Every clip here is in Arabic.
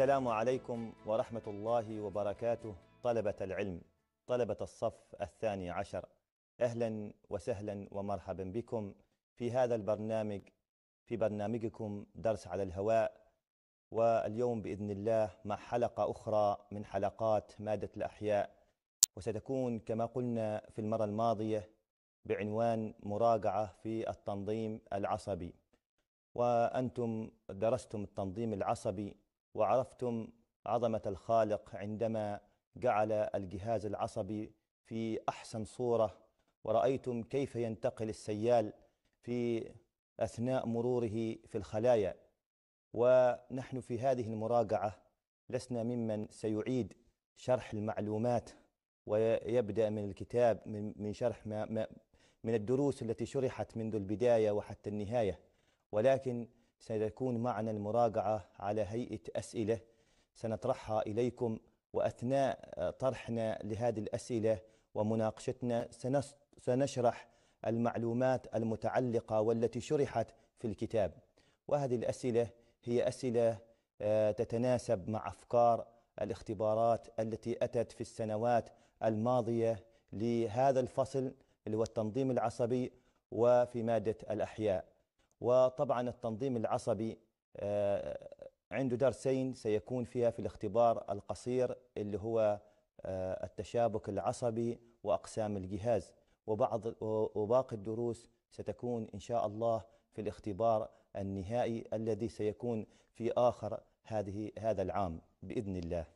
السلام عليكم ورحمة الله وبركاته طلبة العلم طلبة الصف الثاني عشر أهلا وسهلا ومرحبا بكم في هذا البرنامج في برنامجكم درس على الهواء واليوم بإذن الله مع حلقة أخرى من حلقات مادة الأحياء وستكون كما قلنا في المرة الماضية بعنوان مراجعة في التنظيم العصبي وأنتم درستم التنظيم العصبي وعرفتم عظمة الخالق عندما جعل الجهاز العصبي في أحسن صورة ورأيتم كيف ينتقل السيال في أثناء مروره في الخلايا ونحن في هذه المراجعة لسنا ممن سيعيد شرح المعلومات ويبدأ من الكتاب من شرح ما من الدروس التي شرحت منذ البداية وحتى النهاية ولكن سيكون معنا المراجعة على هيئة أسئلة سنطرحها إليكم وأثناء طرحنا لهذه الأسئلة ومناقشتنا سنشرح المعلومات المتعلقة والتي شرحت في الكتاب وهذه الأسئلة هي أسئلة آه، تتناسب مع أفكار الاختبارات التي أتت في السنوات الماضية لهذا الفصل اللي هو التنظيم العصبي وفي مادة الأحياء وطبعا التنظيم العصبي آه، عنده درسين سيكون فيها في الاختبار القصير اللي هو آه، التشابك العصبي وأقسام الجهاز وبعض وباقي الدروس ستكون إن شاء الله في الاختبار النهائي الذي سيكون في آخر هذه هذا العام بإذن الله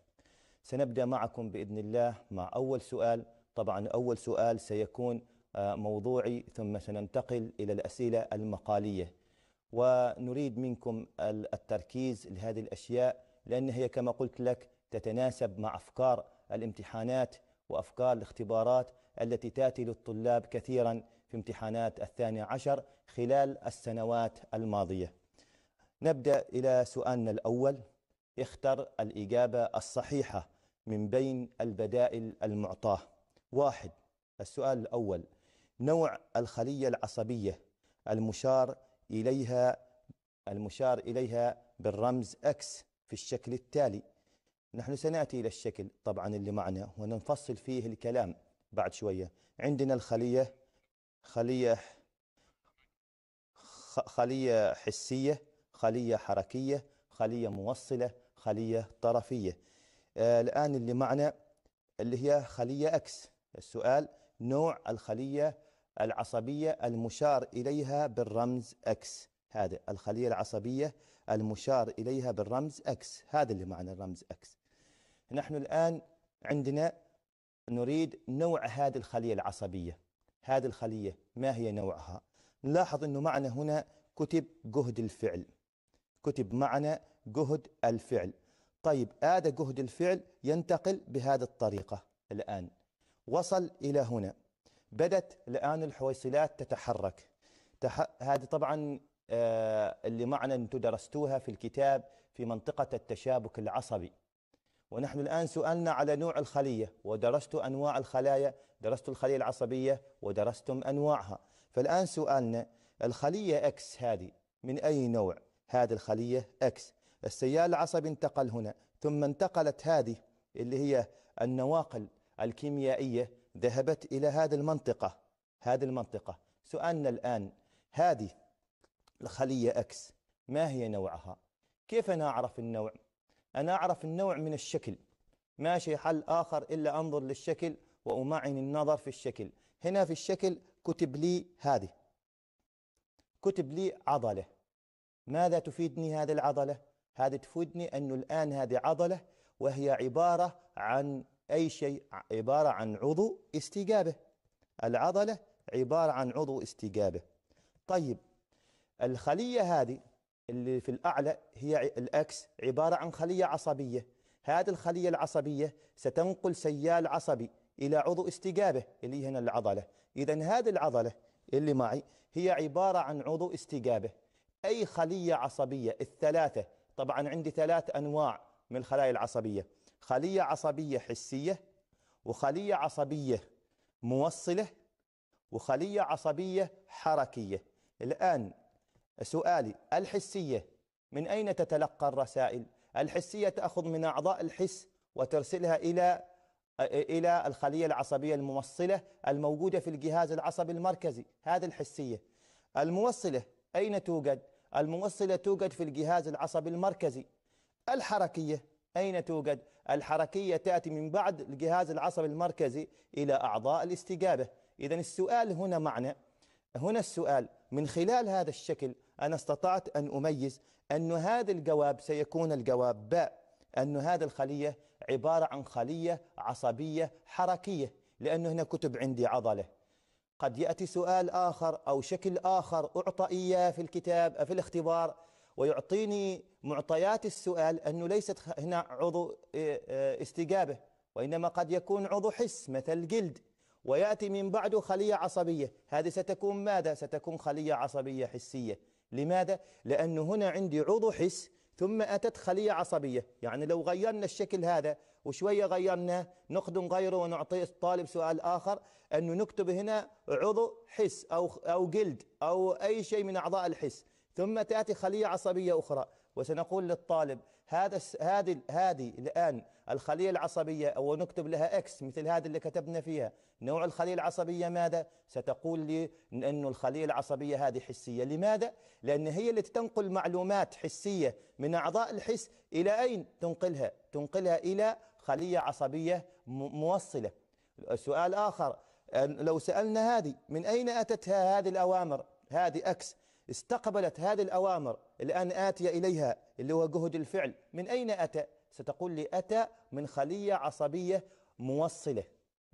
سنبدأ معكم بإذن الله مع أول سؤال طبعا أول سؤال سيكون موضوعي ثم سننتقل إلى الأسئلة المقالية ونريد منكم التركيز لهذه الأشياء لأن هي كما قلت لك تتناسب مع أفكار الامتحانات وأفكار الاختبارات التي تأتي للطلاب كثيرا في امتحانات الثاني عشر خلال السنوات الماضية نبدأ إلى سؤالنا الأول اختر الإجابة الصحيحة من بين البدائل المعطاة واحد السؤال الأول نوع الخلية العصبية المشار إليها المشار إليها بالرمز أكس في الشكل التالي نحن سنأتي إلى الشكل طبعا اللي معنا وننفصل فيه الكلام بعد شوية عندنا الخلية خلية خلية حسية خلية حركية خلية موصلة خلية طرفية آه الآن اللي معنا اللي هي خلية أكس السؤال نوع الخلية العصبية المشار إليها بالرمز X هذه الخلية العصبية المشار إليها بالرمز X هذا اللي معنى الرمز X نحن الآن عندنا نريد نوع هذه الخلية العصبية هذه الخلية ما هي نوعها نلاحظ أنه معنا هنا كتب جهد الفعل كتب معنا جهد الفعل طيب هذا جهد الفعل ينتقل بهذه الطريقة الآن وصل إلى هنا بدت الآن الحويصلات تتحرك تح... هذه طبعا آه اللي معنا أنتم درستوها في الكتاب في منطقة التشابك العصبي ونحن الآن سؤالنا على نوع الخلية ودرست أنواع الخلايا درست الخلية العصبية ودرستم أنواعها فالآن سؤالنا الخلية أكس هذه من أي نوع هذه الخلية أكس السيال العصبي انتقل هنا ثم انتقلت هذه اللي هي النواقل الكيميائية ذهبت إلى هذه المنطقة هذه المنطقة سؤالنا الآن هذه الخلية أكس ما هي نوعها كيف أنا أعرف النوع أنا أعرف النوع من الشكل ماشي حل آخر إلا أنظر للشكل وأمعن النظر في الشكل هنا في الشكل كتب لي هذه كتب لي عضلة ماذا تفيدني هذه العضلة؟ هذه تفيدني أنه الآن هذه عضلة وهي عبارة عن أي شيء عبارة عن عضو استجابة العضلة عبارة عن عضو استجابة طيب الخلية هذه اللي في الأعلى هي الأكس عبارة عن خلية عصبية هذه الخلية العصبية ستنقل سيال عصبي إلى عضو استجابة اللي هنا العضلة إذا هذه العضلة اللي معي هي عبارة عن عضو استجابة أي خلية عصبية الثلاثة طبعا عندي ثلاث أنواع من الخلايا العصبية خلية عصبية حسية وخلية عصبية موصلة وخلية عصبية حركية الآن سؤالي الحسية من أين تتلقى الرسائل؟ الحسية تأخذ من أعضاء الحس وترسلها إلى إلى الخلية العصبية الموصلة الموجودة في الجهاز العصبي المركزي هذه الحسية الموصلة أين توجد؟ الموصلة توجد في الجهاز العصبي المركزي الحركية أين توجد الحركية تأتي من بعد الجهاز العصبي المركزي إلى أعضاء الاستجابة إذا السؤال هنا معنى هنا السؤال من خلال هذا الشكل أنا استطعت أن أميز أن هذا الجواب سيكون الجواب باء أن هذا الخلية عبارة عن خلية عصبية حركية لأنه هنا كتب عندي عضلة قد يأتي سؤال آخر أو شكل آخر أعطى إياه في الكتاب في الاختبار ويعطيني معطيات السؤال أنه ليست هنا عضو إيه، إيه، استجابة وإنما قد يكون عضو حس مثل الجلد ويأتي من بعده خلية عصبية هذه ستكون ماذا؟ ستكون خلية عصبية حسية لماذا؟ لأنه هنا عندي عضو حس ثم أتت خلية عصبية يعني لو غيرنا الشكل هذا وشوية غيرناه نخدم غيره ونعطي الطالب سؤال آخر أنه نكتب هنا عضو حس أو, أو جلد أو أي شيء من أعضاء الحس ثم تأتي خلية عصبية أخرى وسنقول للطالب هذا هذه هذه الآن الخلية العصبية ونكتب لها اكس مثل هذه اللي كتبنا فيها نوع الخلية العصبية ماذا ستقول لي أن الخلية العصبية هذه حسية لماذا لأن هي التي تنقل معلومات حسية من أعضاء الحس إلى أين تنقلها تنقلها إلى خلية عصبية موصلة سؤال آخر لو سألنا هذه من أين أتتها هذه الأوامر هذه أكس استقبلت هذه الأوامر الآن آتي إليها اللي هو جهد الفعل من أين أتى؟ ستقول لي أتى من خلية عصبية موصلة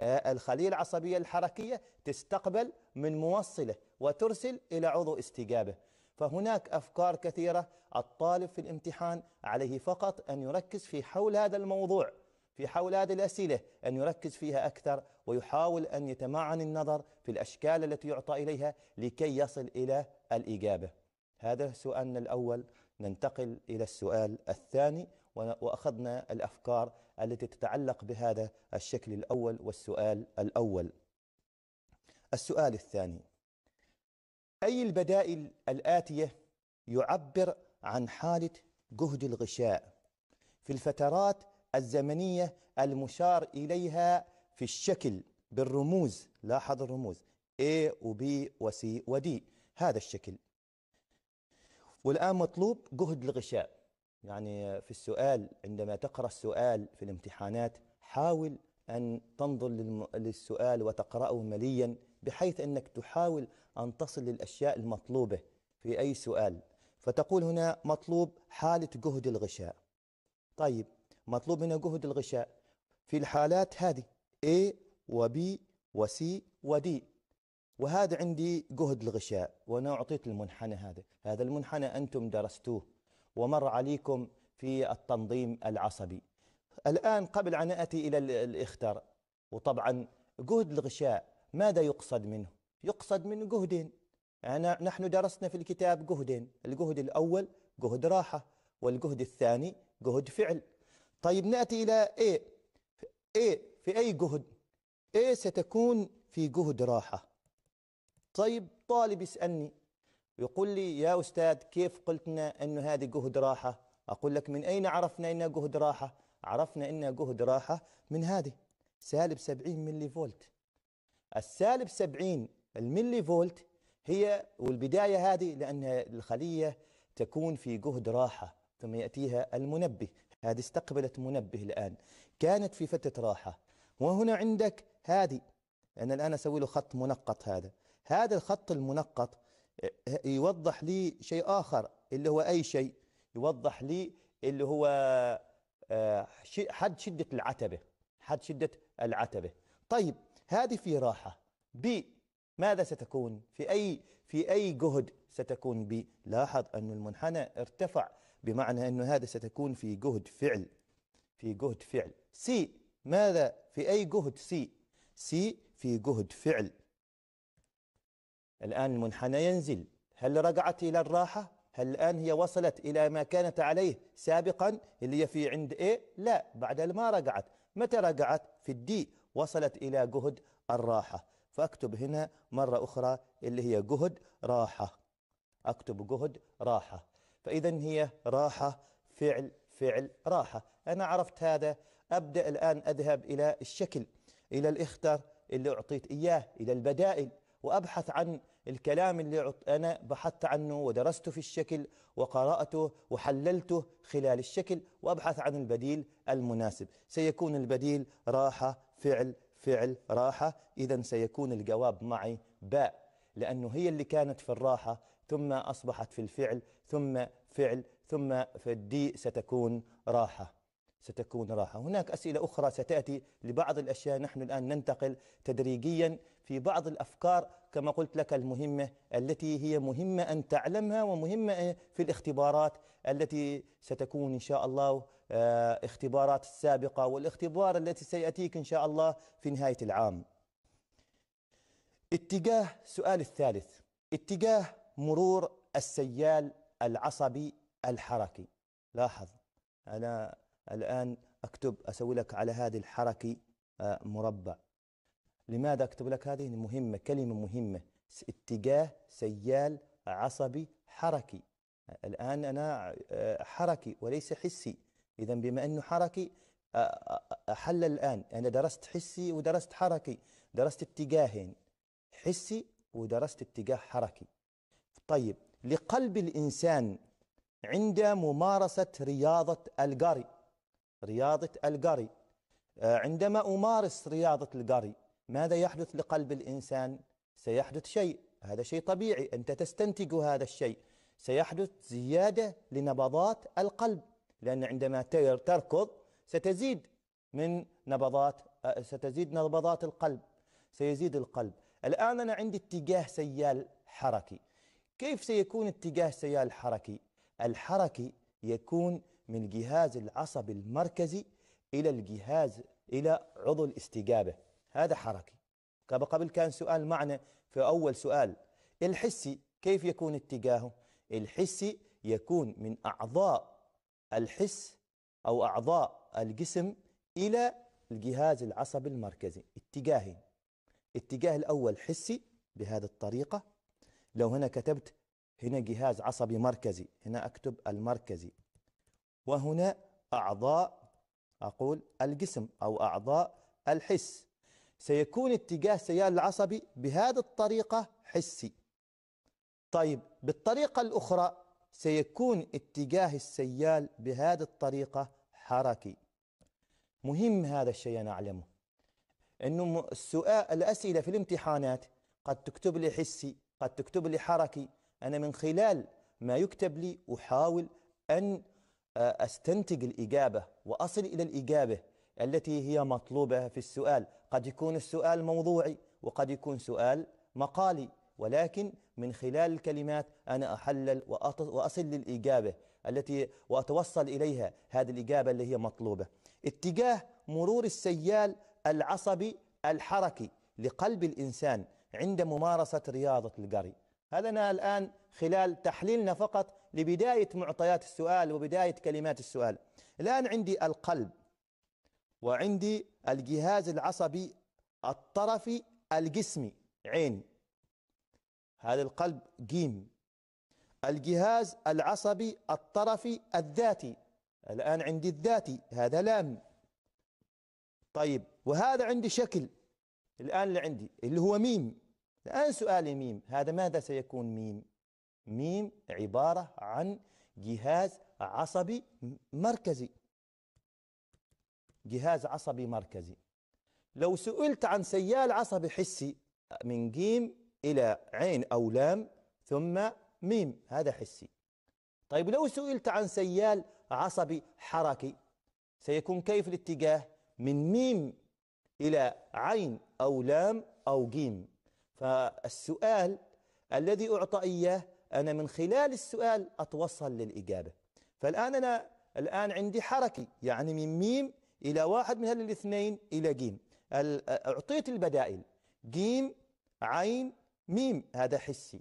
آه، الخلية العصبية الحركية تستقبل من موصلة وترسل إلى عضو استجابة فهناك أفكار كثيرة الطالب في الامتحان عليه فقط أن يركز في حول هذا الموضوع في حول هذه الأسئلة أن يركز فيها أكثر ويحاول أن يتمعن النظر في الأشكال التي يعطى إليها لكي يصل إلى الإجابة هذا سؤالنا الأول ننتقل إلى السؤال الثاني وأخذنا الأفكار التي تتعلق بهذا الشكل الأول والسؤال الأول السؤال الثاني أي البدائل الآتية يعبر عن حالة جهد الغشاء في الفترات الزمنية المشار إليها في الشكل بالرموز لاحظ الرموز A و B و C و D هذا الشكل والآن مطلوب جهد الغشاء يعني في السؤال عندما تقرأ السؤال في الامتحانات حاول أن تنظر للسؤال وتقرأه مليا بحيث أنك تحاول أن تصل للأشياء المطلوبة في أي سؤال فتقول هنا مطلوب حالة جهد الغشاء طيب مطلوب منه جهد الغشاء في الحالات هذه A وB وC وD وهذا عندي جهد الغشاء وأنا أعطيت المنحنى هذا هذا المنحنى أنتم درستوه ومر عليكم في التنظيم العصبي الآن قبل أن أتي إلى الإختار وطبعا جهد الغشاء ماذا يقصد منه؟ يقصد من جهدين أنا نحن درسنا في الكتاب جهدين الجهد الأول جهد راحة والجهد الثاني جهد فعل طيب نأتي إلى إيه إيه في أي جهد إيه ستكون في جهد راحة طيب طالب يسألني يقول لي يا أستاذ كيف قلتنا أنه هذه جهد راحة أقول لك من أين عرفنا أنها جهد راحة عرفنا أنها جهد راحة من هذه سالب 70 ملي فولت السالب 70 الملي فولت هي والبداية هذه لأن الخلية تكون في جهد راحة ثم يأتيها المنبه هذه استقبلت منبه الآن كانت في فترة راحة وهنا عندك هذه أنا الآن أسوي له خط منقط هذا هذا الخط المنقط يوضح لي شيء آخر اللي هو أي شيء يوضح لي اللي هو آه، حد شدة العتبة حد شدة العتبة طيب هذه في راحة ب ماذا ستكون في أي في أي جهد ستكون ب لاحظ أن المنحنى ارتفع بمعنى أنه هذا ستكون في جهد فعل في جهد فعل سي ماذا في أي جهد سي سي في جهد فعل الآن المنحنى ينزل هل رجعت إلى الراحة هل الآن هي وصلت إلى ما كانت عليه سابقا اللي هي في عند إيه لا بعد ما رجعت متى رجعت في الدي وصلت إلى جهد الراحة فأكتب هنا مرة أخرى اللي هي جهد راحة أكتب جهد راحة فإذا هي راحة فعل فعل راحة أنا عرفت هذا أبدأ الآن أذهب إلى الشكل إلى الاختر اللي أعطيت إياه إلى البدائل وأبحث عن الكلام اللي أنا بحثت عنه ودرسته في الشكل وقرأته وحللته خلال الشكل وأبحث عن البديل المناسب سيكون البديل راحة فعل فعل راحة إذا سيكون الجواب معي باء لأنه هي اللي كانت في الراحة ثم أصبحت في الفعل ثم فعل ثم في الدي ستكون راحة ستكون راحة هناك أسئلة أخرى ستأتي لبعض الأشياء نحن الآن ننتقل تدريجيا في بعض الأفكار كما قلت لك المهمة التي هي مهمة أن تعلمها ومهمة في الاختبارات التي ستكون إن شاء الله آه، اختبارات السابقة والاختبار التي سيأتيك إن شاء الله في نهاية العام اتجاه سؤال الثالث اتجاه مرور السيال العصبي الحركي لاحظ أنا الآن أكتب أسوي لك على هذه الحركة آه، مربع لماذا أكتب لك هذه مهمة كلمة مهمة اتجاه سيال عصبي حركي الآن أنا آه، حركي وليس حسي إذا بما أنه حركي أحل الآن أنا درست حسي ودرست حركي درست اتجاهين حسي ودرست اتجاه حركي طيب لقلب الإنسان عند ممارسة رياضة الجري رياضة الجري آه، عندما أمارس رياضة الجري ماذا يحدث لقلب الإنسان؟ سيحدث شيء هذا شيء طبيعي أنت تستنتج هذا الشيء سيحدث زيادة لنبضات القلب لأن عندما تركض ستزيد من نبضات آه، ستزيد نبضات القلب سيزيد القلب الآن أنا عندي اتجاه سيال حركي كيف سيكون اتجاه السيال الحركي الحركي يكون من جهاز العصب المركزي إلى الجهاز إلى عضو الاستجابة هذا حركي قبل كان سؤال معنا في أول سؤال الحسي كيف يكون اتجاهه الحسي يكون من أعضاء الحس أو أعضاء الجسم إلى الجهاز العصبي المركزي اتجاهين اتجاه الأول حسي بهذه الطريقة لو هنا كتبت هنا جهاز عصبي مركزي هنا أكتب المركزي وهنا أعضاء أقول الجسم أو أعضاء الحس سيكون اتجاه سيال العصبي بهذه الطريقة حسي طيب بالطريقة الأخرى سيكون اتجاه السيال بهذه الطريقة حركي مهم هذا الشيء أنا أعلمه أنه السؤال الأسئلة في الامتحانات قد تكتب لي حسي قد تكتب لي حركي أنا من خلال ما يكتب لي أحاول أن آه، أستنتج الإجابة وأصل إلى الإجابة التي هي مطلوبة في السؤال قد يكون السؤال موضوعي وقد يكون سؤال مقالي ولكن من خلال الكلمات أنا أحلل وأصل للإجابة التي وأتوصل إليها هذه الإجابة اللي هي مطلوبة اتجاه مرور السيال العصبي الحركي لقلب الإنسان عند ممارسة رياضة القري هذا الآن خلال تحليلنا فقط لبداية معطيات السؤال وبداية كلمات السؤال الآن عندي القلب وعندي الجهاز العصبي الطرفي الجسمي عين هذا القلب جيم الجهاز العصبي الطرفي الذاتي الآن عندي الذاتي هذا لام طيب وهذا عندي شكل الآن اللي عندي اللي هو ميم الآن سؤالي ميم هذا ماذا سيكون ميم ميم عبارة عن جهاز عصبي مركزي جهاز عصبي مركزي لو سئلت عن سيال عصبي حسي من جيم إلى عين أو لام ثم ميم هذا حسي طيب لو سئلت عن سيال عصبي حركي سيكون كيف الاتجاه من ميم إلى عين أو لام أو جيم فالسؤال الذي أعطى إياه أنا من خلال السؤال أتوصل للإجابة فالآن أنا الآن عندي حركة يعني من ميم إلى واحد من هذه الاثنين إلى جيم أعطيت البدائل جيم عين ميم هذا حسي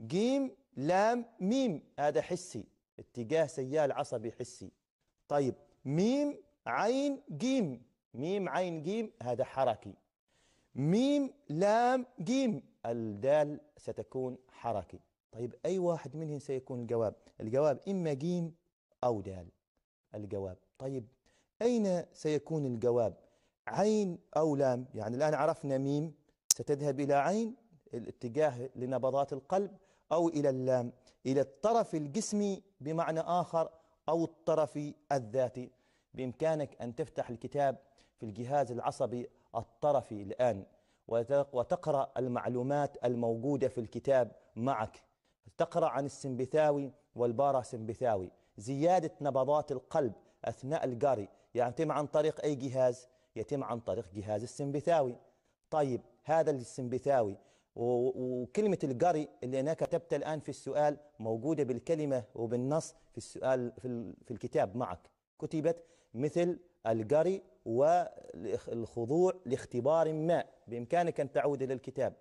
جيم لام ميم هذا حسي اتجاه سيال عصبي حسي طيب ميم عين جيم ميم عين جيم هذا حركي ميم لام جيم الدال ستكون حركي طيب أي واحد منهم سيكون الجواب الجواب إما جيم أو دال الجواب طيب أين سيكون الجواب عين أو لام يعني الآن عرفنا ميم ستذهب إلى عين الاتجاه لنبضات القلب أو إلى اللام إلى الطرف الجسمي بمعنى آخر أو الطرف الذاتي بإمكانك أن تفتح الكتاب في الجهاز العصبي الطرفي الآن وتقرأ المعلومات الموجودة في الكتاب معك تقرأ عن السنبثاوي والبارا سنبثاوي زيادة نبضات القلب أثناء الجري يتم عن طريق أي جهاز يتم عن طريق جهاز السنبثاوي طيب هذا السنبثاوي وكلمة الجري اللي أنا كتبتها الآن في السؤال موجودة بالكلمة وبالنص في السؤال في, في الكتاب معك كتبت مثل الجري والخضوع لاختبار ما بإمكانك أن تعود إلى الكتاب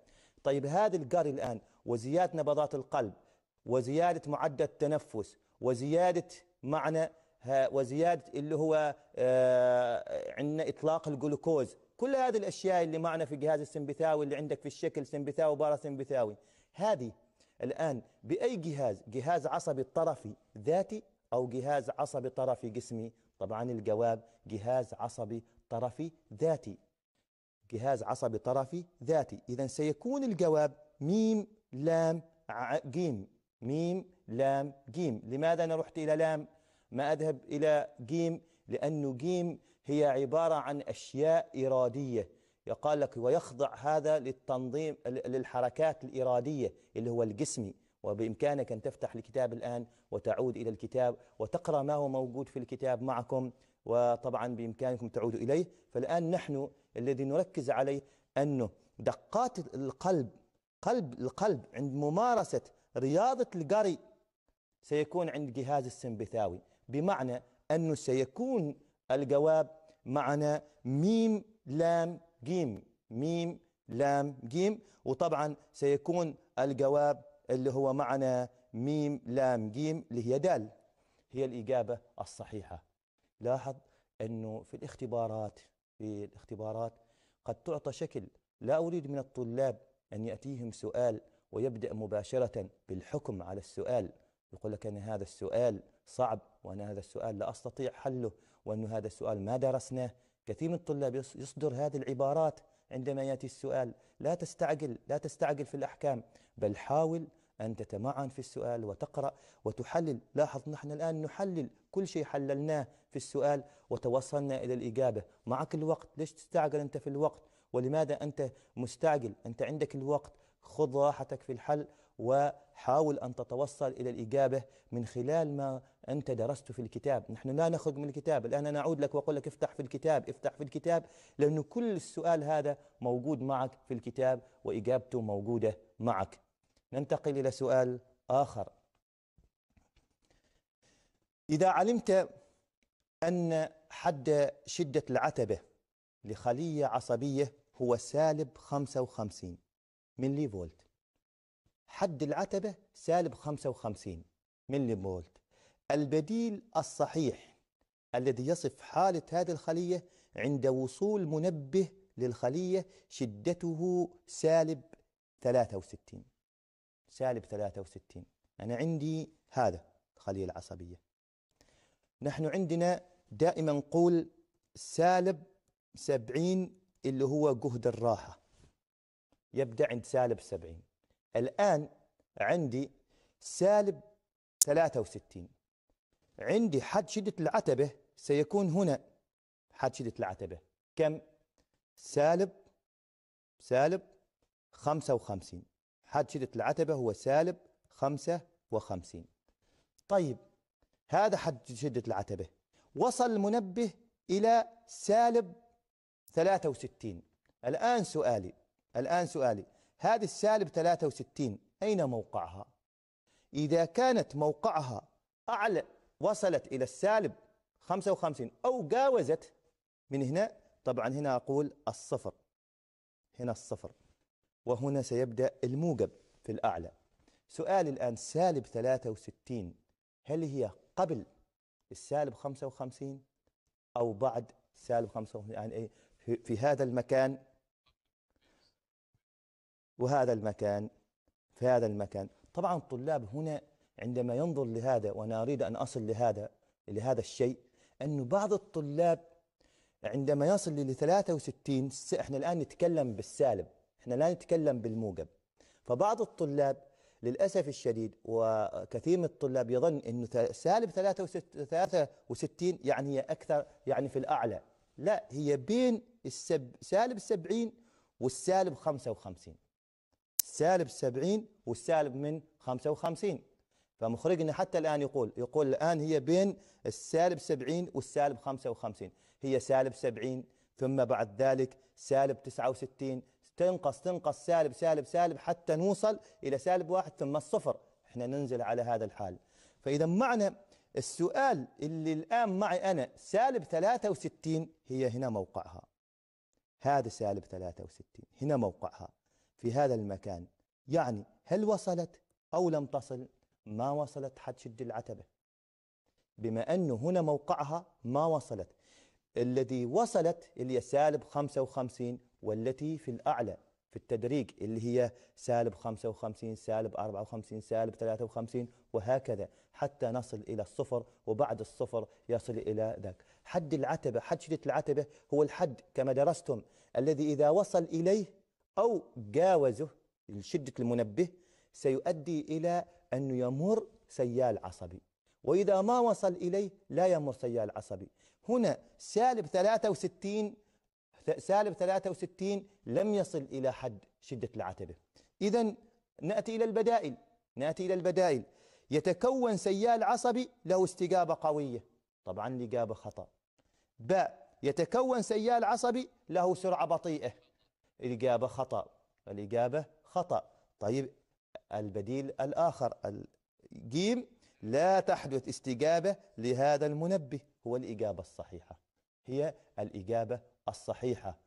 طيب هذا الجري الآن وزيادة نبضات القلب وزيادة معدل التنفس وزيادة معنى وزيادة اللي هو آه، عندنا إطلاق الجلوكوز كل هذه الأشياء اللي معنا في الجهاز السمبثاوي اللي عندك في الشكل سمبثاوي سمبثاوي هذه الآن بأي جهاز جهاز عصبي طرفي ذاتي أو جهاز عصبي طرفي جسمي طبعا الجواب جهاز عصبي طرفي ذاتي جهاز عصبي طرفي ذاتي إذا سيكون الجواب ميم لام جيم ميم لام جيم لماذا أنا رحت إلى لام ما أذهب إلى جيم لأنه جيم هي عبارة عن أشياء إرادية يقال لك ويخضع هذا للتنظيم للحركات الإرادية اللي هو الجسمي وبإمكانك أن تفتح الكتاب الآن وتعود إلى الكتاب وتقرأ ما هو موجود في الكتاب معكم وطبعا بإمكانكم تعودوا إليه فالآن نحن الذي نركز عليه أنه دقات القلب قلب القلب عند ممارسة رياضة القري سيكون عند جهاز السمبثاوي بمعنى أنه سيكون الجواب معنا ميم لام جيم ميم لام جيم وطبعا سيكون الجواب اللي هو معنى ميم لام جيم اللي هي دال هي الإجابة الصحيحة لاحظ أنه في الاختبارات في الاختبارات قد تعطى شكل لا أريد من الطلاب أن يأتيهم سؤال ويبدأ مباشرة بالحكم على السؤال يقول لك أن هذا السؤال صعب وأن هذا السؤال لا أستطيع حله وأن هذا السؤال ما درسناه كثير من الطلاب يصدر هذه العبارات عندما ياتي السؤال لا تستعجل لا تستعجل في الاحكام بل حاول أن تتمعن في السؤال وتقرأ وتحلل لاحظ نحن الآن نحلل كل شيء حللناه في السؤال وتوصلنا إلى الإجابة معك الوقت ليش تستعجل أنت في الوقت ولماذا أنت مستعجل أنت عندك الوقت خذ راحتك في الحل وحاول أن تتوصل إلى الإجابة من خلال ما أنت درست في الكتاب نحن لا نخرج من الكتاب الآن أنا أعود لك وأقول لك افتح في الكتاب افتح في الكتاب لأن كل السؤال هذا موجود معك في الكتاب وإجابته موجودة معك ننتقل إلى سؤال آخر إذا علمت أن حد شدة العتبة لخلية عصبية هو سالب 55 ملي فولت حد العتبة سالب 55 ملي مولت البديل الصحيح الذي يصف حالة هذه الخلية عند وصول منبه للخلية شدته سالب 63 سالب 63 أنا عندي هذا الخلية العصبية نحن عندنا دائما نقول سالب 70 اللي هو جهد الراحة يبدأ عند سالب 70 الآن عندي سالب 63 عندي حد شدة العتبة سيكون هنا حد شدة العتبة كم؟ سالب سالب 55 حد شدة العتبة هو سالب 55 طيب هذا حد شدة العتبة وصل المنبه إلى سالب 63 الآن سؤالي الآن سؤالي هذه السالب 63 أين موقعها؟ إذا كانت موقعها أعلى وصلت إلى السالب 55 أو جاوزت من هنا طبعا هنا أقول الصفر هنا الصفر وهنا سيبدأ الموجب في الأعلى سؤال الآن سالب 63 هل هي قبل السالب 55 أو بعد سالب 55 يعني إيه، في هذا المكان وهذا المكان في هذا المكان طبعا الطلاب هنا عندما ينظر لهذا وأنا أريد أن أصل لهذا لهذا الشيء أن بعض الطلاب عندما يصل ل 63 احنا الآن نتكلم بالسالب احنا لا نتكلم بالموجب فبعض الطلاب للأسف الشديد وكثير من الطلاب يظن أنه سالب 63 يعني هي أكثر يعني في الأعلى لا هي بين السب سالب 70 والسالب 55 سالب 70 والسالب من 55 فمخرجنا حتى الآن يقول يقول الآن هي بين السالب 70 والسالب 55 هي سالب 70 ثم بعد ذلك سالب 69 تنقص تنقص سالب سالب سالب حتى نوصل إلى سالب واحد ثم الصفر احنا ننزل على هذا الحال فإذا معنى السؤال اللي الآن معي أنا سالب 63 هي هنا موقعها هذا سالب 63 هنا موقعها في هذا المكان يعني هل وصلت أو لم تصل ما وصلت حتشد العتبة بما أنه هنا موقعها ما وصلت الذي وصلت اللي هي سالب 55 والتي في الأعلى في التدريج اللي هي سالب 55 سالب 54 سالب 53 وهكذا حتى نصل إلى الصفر وبعد الصفر يصل إلى ذاك حد العتبة حد شدة العتبة هو الحد كما درستم الذي إذا وصل إليه أو جاوزه شدة المنبه سيؤدي إلى أنه يمر سيال عصبي وإذا ما وصل إليه لا يمر سيال عصبي هنا سالب 63 سالب 63 لم يصل إلى حد شدة العتبة إذا نأتي إلى البدائل نأتي إلى البدائل يتكون سيال عصبي له استجابة قوية طبعا لقابة خطأ باء يتكون سيال عصبي له سرعة بطيئة الإجابة خطأ الإجابة خطأ طيب البديل الآخر الجيم لا تحدث استجابة لهذا المنبه هو الإجابة الصحيحة هي الإجابة الصحيحة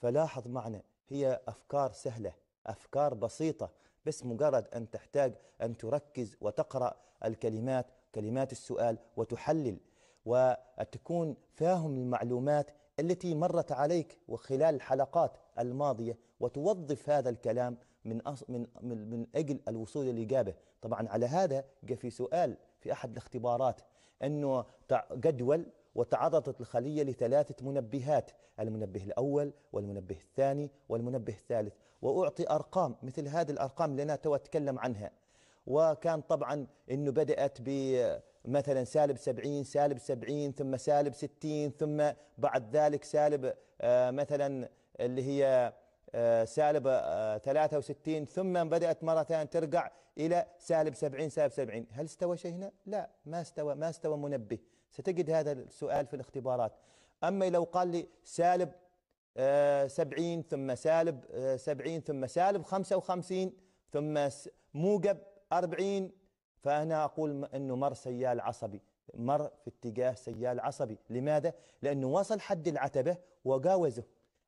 فلاحظ معنا هي أفكار سهلة أفكار بسيطة بس مجرد أن تحتاج أن تركز وتقرأ الكلمات كلمات السؤال وتحلل وتكون فاهم المعلومات التي مرت عليك وخلال الحلقات الماضية وتوظف هذا الكلام من من من, من أجل الوصول للإجابة طبعا على هذا جاء في سؤال في أحد الاختبارات أنه جدول وتعرضت الخلية لثلاثة منبهات المنبه الأول والمنبه الثاني والمنبه الثالث وأعطي أرقام مثل هذه الأرقام اللي أنا تو أتكلم عنها وكان طبعا أنه بدأت ب مثلا سالب سبعين سالب سبعين ثم سالب ستين ثم بعد ذلك سالب آه، مثلا اللي هي آه، سالب 63 آه، ثم بدأت مرة ثانية ترجع إلى سالب 70 سالب 70 هل استوى شيء هنا؟ لا ما استوى ما استوى منبه ستجد هذا السؤال في الاختبارات أما لو قال لي سالب 70 ثم سالب 70 ثم سالب 55 ثم موجب 40 فأنا أقول أنه مر سيال عصبي مر في اتجاه سيال عصبي لماذا؟ لأنه وصل حد العتبة وجاوزه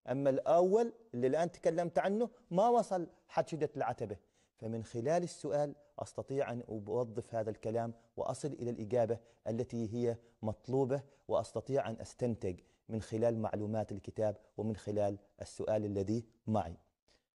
أما الأول اللي الآن تكلمت عنه ما وصل حد شدة العتبة فمن خلال السؤال استطيع ان اوظف هذا الكلام واصل الى الاجابه التي هي مطلوبه واستطيع ان استنتج من خلال معلومات الكتاب ومن خلال السؤال الذي معي.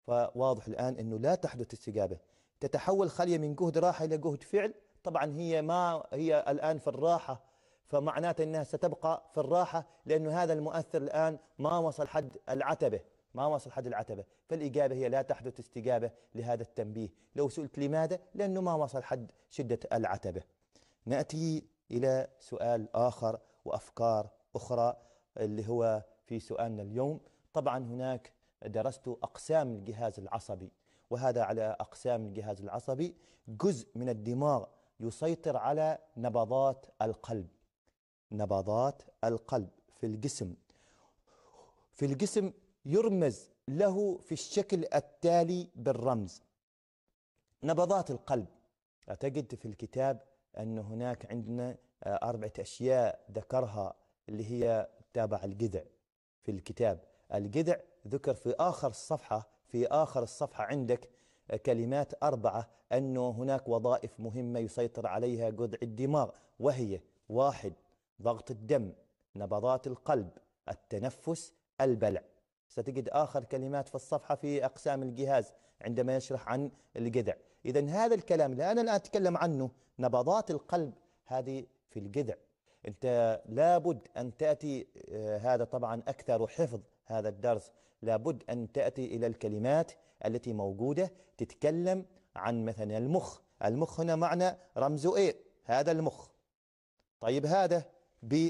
فواضح الان انه لا تحدث استجابه تتحول خالية من جهد راحة إلى جهد فعل طبعا هي ما هي الآن في الراحة فمعناته أنها ستبقى في الراحة لأن هذا المؤثر الآن ما وصل حد العتبة ما وصل حد العتبة فالإجابة هي لا تحدث استجابة لهذا التنبيه لو سئلت لماذا لأنه ما وصل حد شدة العتبة نأتي إلى سؤال آخر وأفكار أخرى اللي هو في سؤالنا اليوم طبعا هناك درست أقسام الجهاز العصبي وهذا على أقسام الجهاز العصبي جزء من الدماغ يسيطر على نبضات القلب نبضات القلب في الجسم في الجسم يرمز له في الشكل التالي بالرمز نبضات القلب تجد في الكتاب أن هناك عندنا آه، أربعة أشياء ذكرها اللي هي تابع الجذع في الكتاب الجذع ذكر في آخر الصفحة في آخر الصفحة عندك آه، كلمات أربعة أنه هناك وظائف مهمة يسيطر عليها جذع الدماغ وهي واحد ضغط الدم نبضات القلب التنفس البلع ستجد آخر كلمات في الصفحة في أقسام الجهاز عندما يشرح عن الجذع إذا هذا الكلام اللي أنا الآن أتكلم عنه نبضات القلب هذه في الجذع أنت لابد أن تأتي آه، هذا طبعا أكثر حفظ هذا الدرس لابد أن تأتي إلى الكلمات التي موجودة تتكلم عن مثلا المخ المخ هنا معنى رمزه إيه هذا المخ طيب هذا ب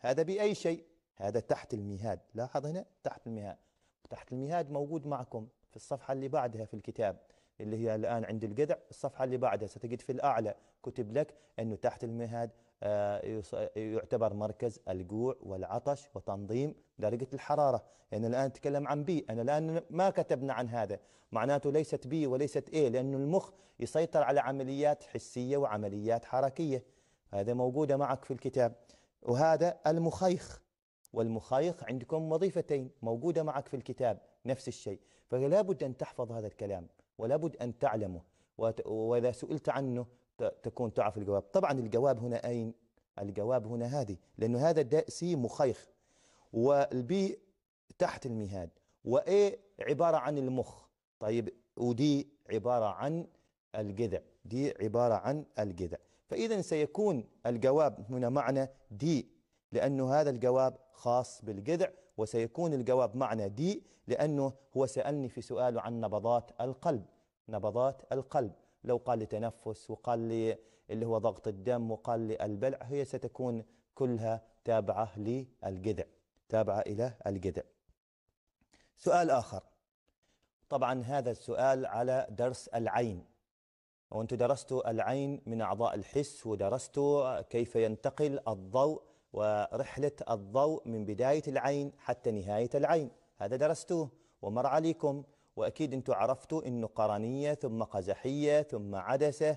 هذا بأي شيء هذا تحت المهاد لاحظ هنا تحت المهاد تحت المهاد موجود معكم في الصفحة اللي بعدها في الكتاب اللي هي الآن عند القدع الصفحة اللي بعدها ستجد في الأعلى كتب لك أنه تحت المهاد آه، يعتبر مركز الجوع والعطش وتنظيم درجة الحرارة لأن يعني الآن نتكلم عن بي أنا الآن ما كتبنا عن هذا معناته ليست بي وليست إيه لأن المخ يسيطر على عمليات حسية وعمليات حركية هذا موجودة معك في الكتاب وهذا المخيخ والمخيخ عندكم وظيفتين موجودة معك في الكتاب نفس الشيء فلا بد أن تحفظ هذا الكلام ولا بد أن تعلمه وإذا سئلت عنه تكون تعرف الجواب طبعا الجواب هنا أين الجواب هنا هذه لأنه هذا الداء سي مخيخ والبي تحت المهاد وإي عبارة عن المخ طيب ودي عبارة عن الجذع دي عبارة عن الجذع فإذا سيكون الجواب هنا معنى دي لأنه هذا الجواب خاص بالجذع وسيكون الجواب معنى دي لأنه هو سألني في سؤاله عن نبضات القلب نبضات القلب لو قال لي تنفس وقال لي اللي هو ضغط الدم وقال لي البلع هي ستكون كلها تابعة للجذع تابعة إلى الجذع سؤال آخر طبعا هذا السؤال على درس العين وانتم درستوا العين من أعضاء الحس ودرستوا كيف ينتقل الضوء ورحلة الضوء من بداية العين حتى نهاية العين هذا درستوه ومر عليكم وأكيد أنتم عرفتوا أنه قرنية ثم قزحية ثم عدسة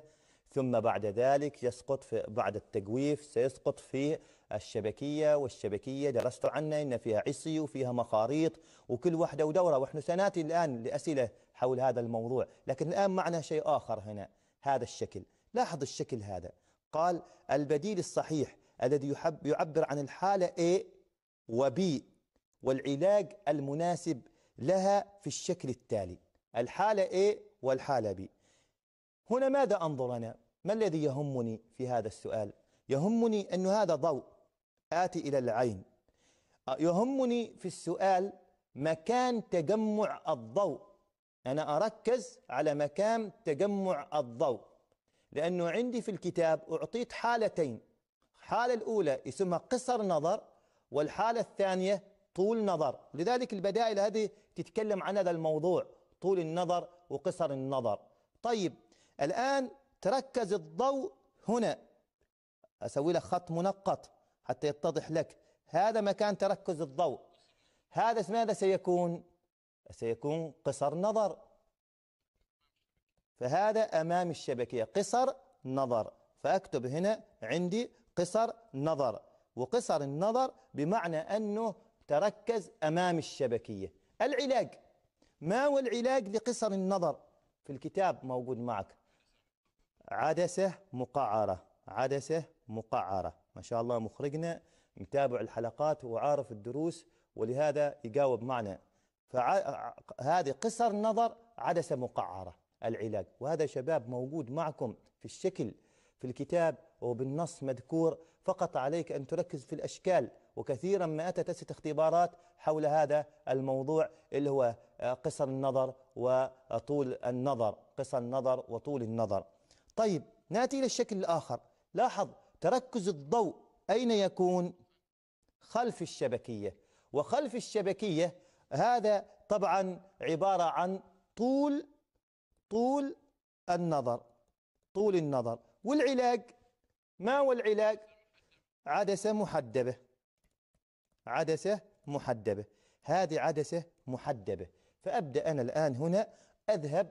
ثم بعد ذلك يسقط في بعد التجويف سيسقط في الشبكية والشبكية درستوا عنها إن فيها عصي وفيها مخاريط وكل وحدة ودورة ونحن سناتي الآن لأسئلة حول هذا الموضوع لكن الآن معنا شيء آخر هنا هذا الشكل لاحظ الشكل هذا قال البديل الصحيح الذي يحب يعبر عن الحالة A و B والعلاج المناسب لها في الشكل التالي الحالة A والحالة B هنا ماذا أنظر أنا؟ ما الذي يهمني في هذا السؤال؟ يهمني أن هذا ضوء آتي إلى العين أه، يهمني في السؤال مكان تجمع الضوء أنا أركز على مكان تجمع الضوء لأنه عندي في الكتاب أعطيت حالتين حالة الأولى اسمها قصر نظر والحالة الثانية طول نظر لذلك البدائل هذه تتكلم عن هذا الموضوع طول النظر وقصر النظر طيب الآن تركز الضوء هنا أسوي لك خط منقط حتى يتضح لك هذا مكان تركز الضوء هذا ماذا سيكون سيكون قصر نظر فهذا أمام الشبكية قصر نظر فأكتب هنا عندي قصر نظر وقصر النظر بمعنى أنه تركز أمام الشبكية العلاج ما هو العلاج لقصر النظر في الكتاب موجود معك عدسة مقعرة عدسة مقعرة ما شاء الله مخرجنا متابع الحلقات وعارف الدروس ولهذا يجاوب معنا فهذه قصر نظر عدسة مقعرة العلاج وهذا شباب موجود معكم في الشكل في الكتاب وبالنص مذكور فقط عليك أن تركز في الأشكال وكثيرا ما أتت اختبارات حول هذا الموضوع اللي هو آه، قصر النظر وطول النظر قصر النظر وطول النظر طيب نأتي إلى الشكل الآخر لاحظ تركز الضوء أين يكون خلف الشبكية وخلف الشبكية هذا طبعا عبارة عن طول طول النظر طول النظر والعلاج ما هو العلاج عدسة محدبة عدسة محدبة هذه عدسة محدبة فأبدأ أنا الآن هنا أذهب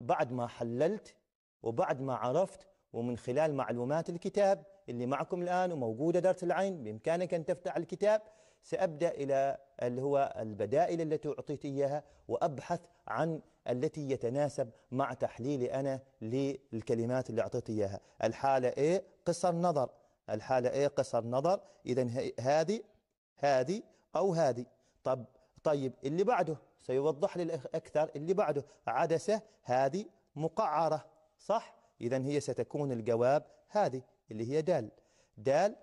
بعد ما حللت وبعد ما عرفت ومن خلال معلومات الكتاب اللي معكم الآن وموجودة دارة العين بإمكانك أن تفتح الكتاب سأبدأ إلى اللي هو البدائل التي أعطيت إياها وأبحث عن التي يتناسب مع تحليلي أنا للكلمات اللي أعطيت إياها الحالة A قصر نظر الحالة ايه قصر نظر إذا هذه هذه أو هذه طب طيب اللي بعده سيوضح لي أكثر اللي بعده عدسة هذه مقعرة صح إذا هي ستكون الجواب هذه اللي هي دال دال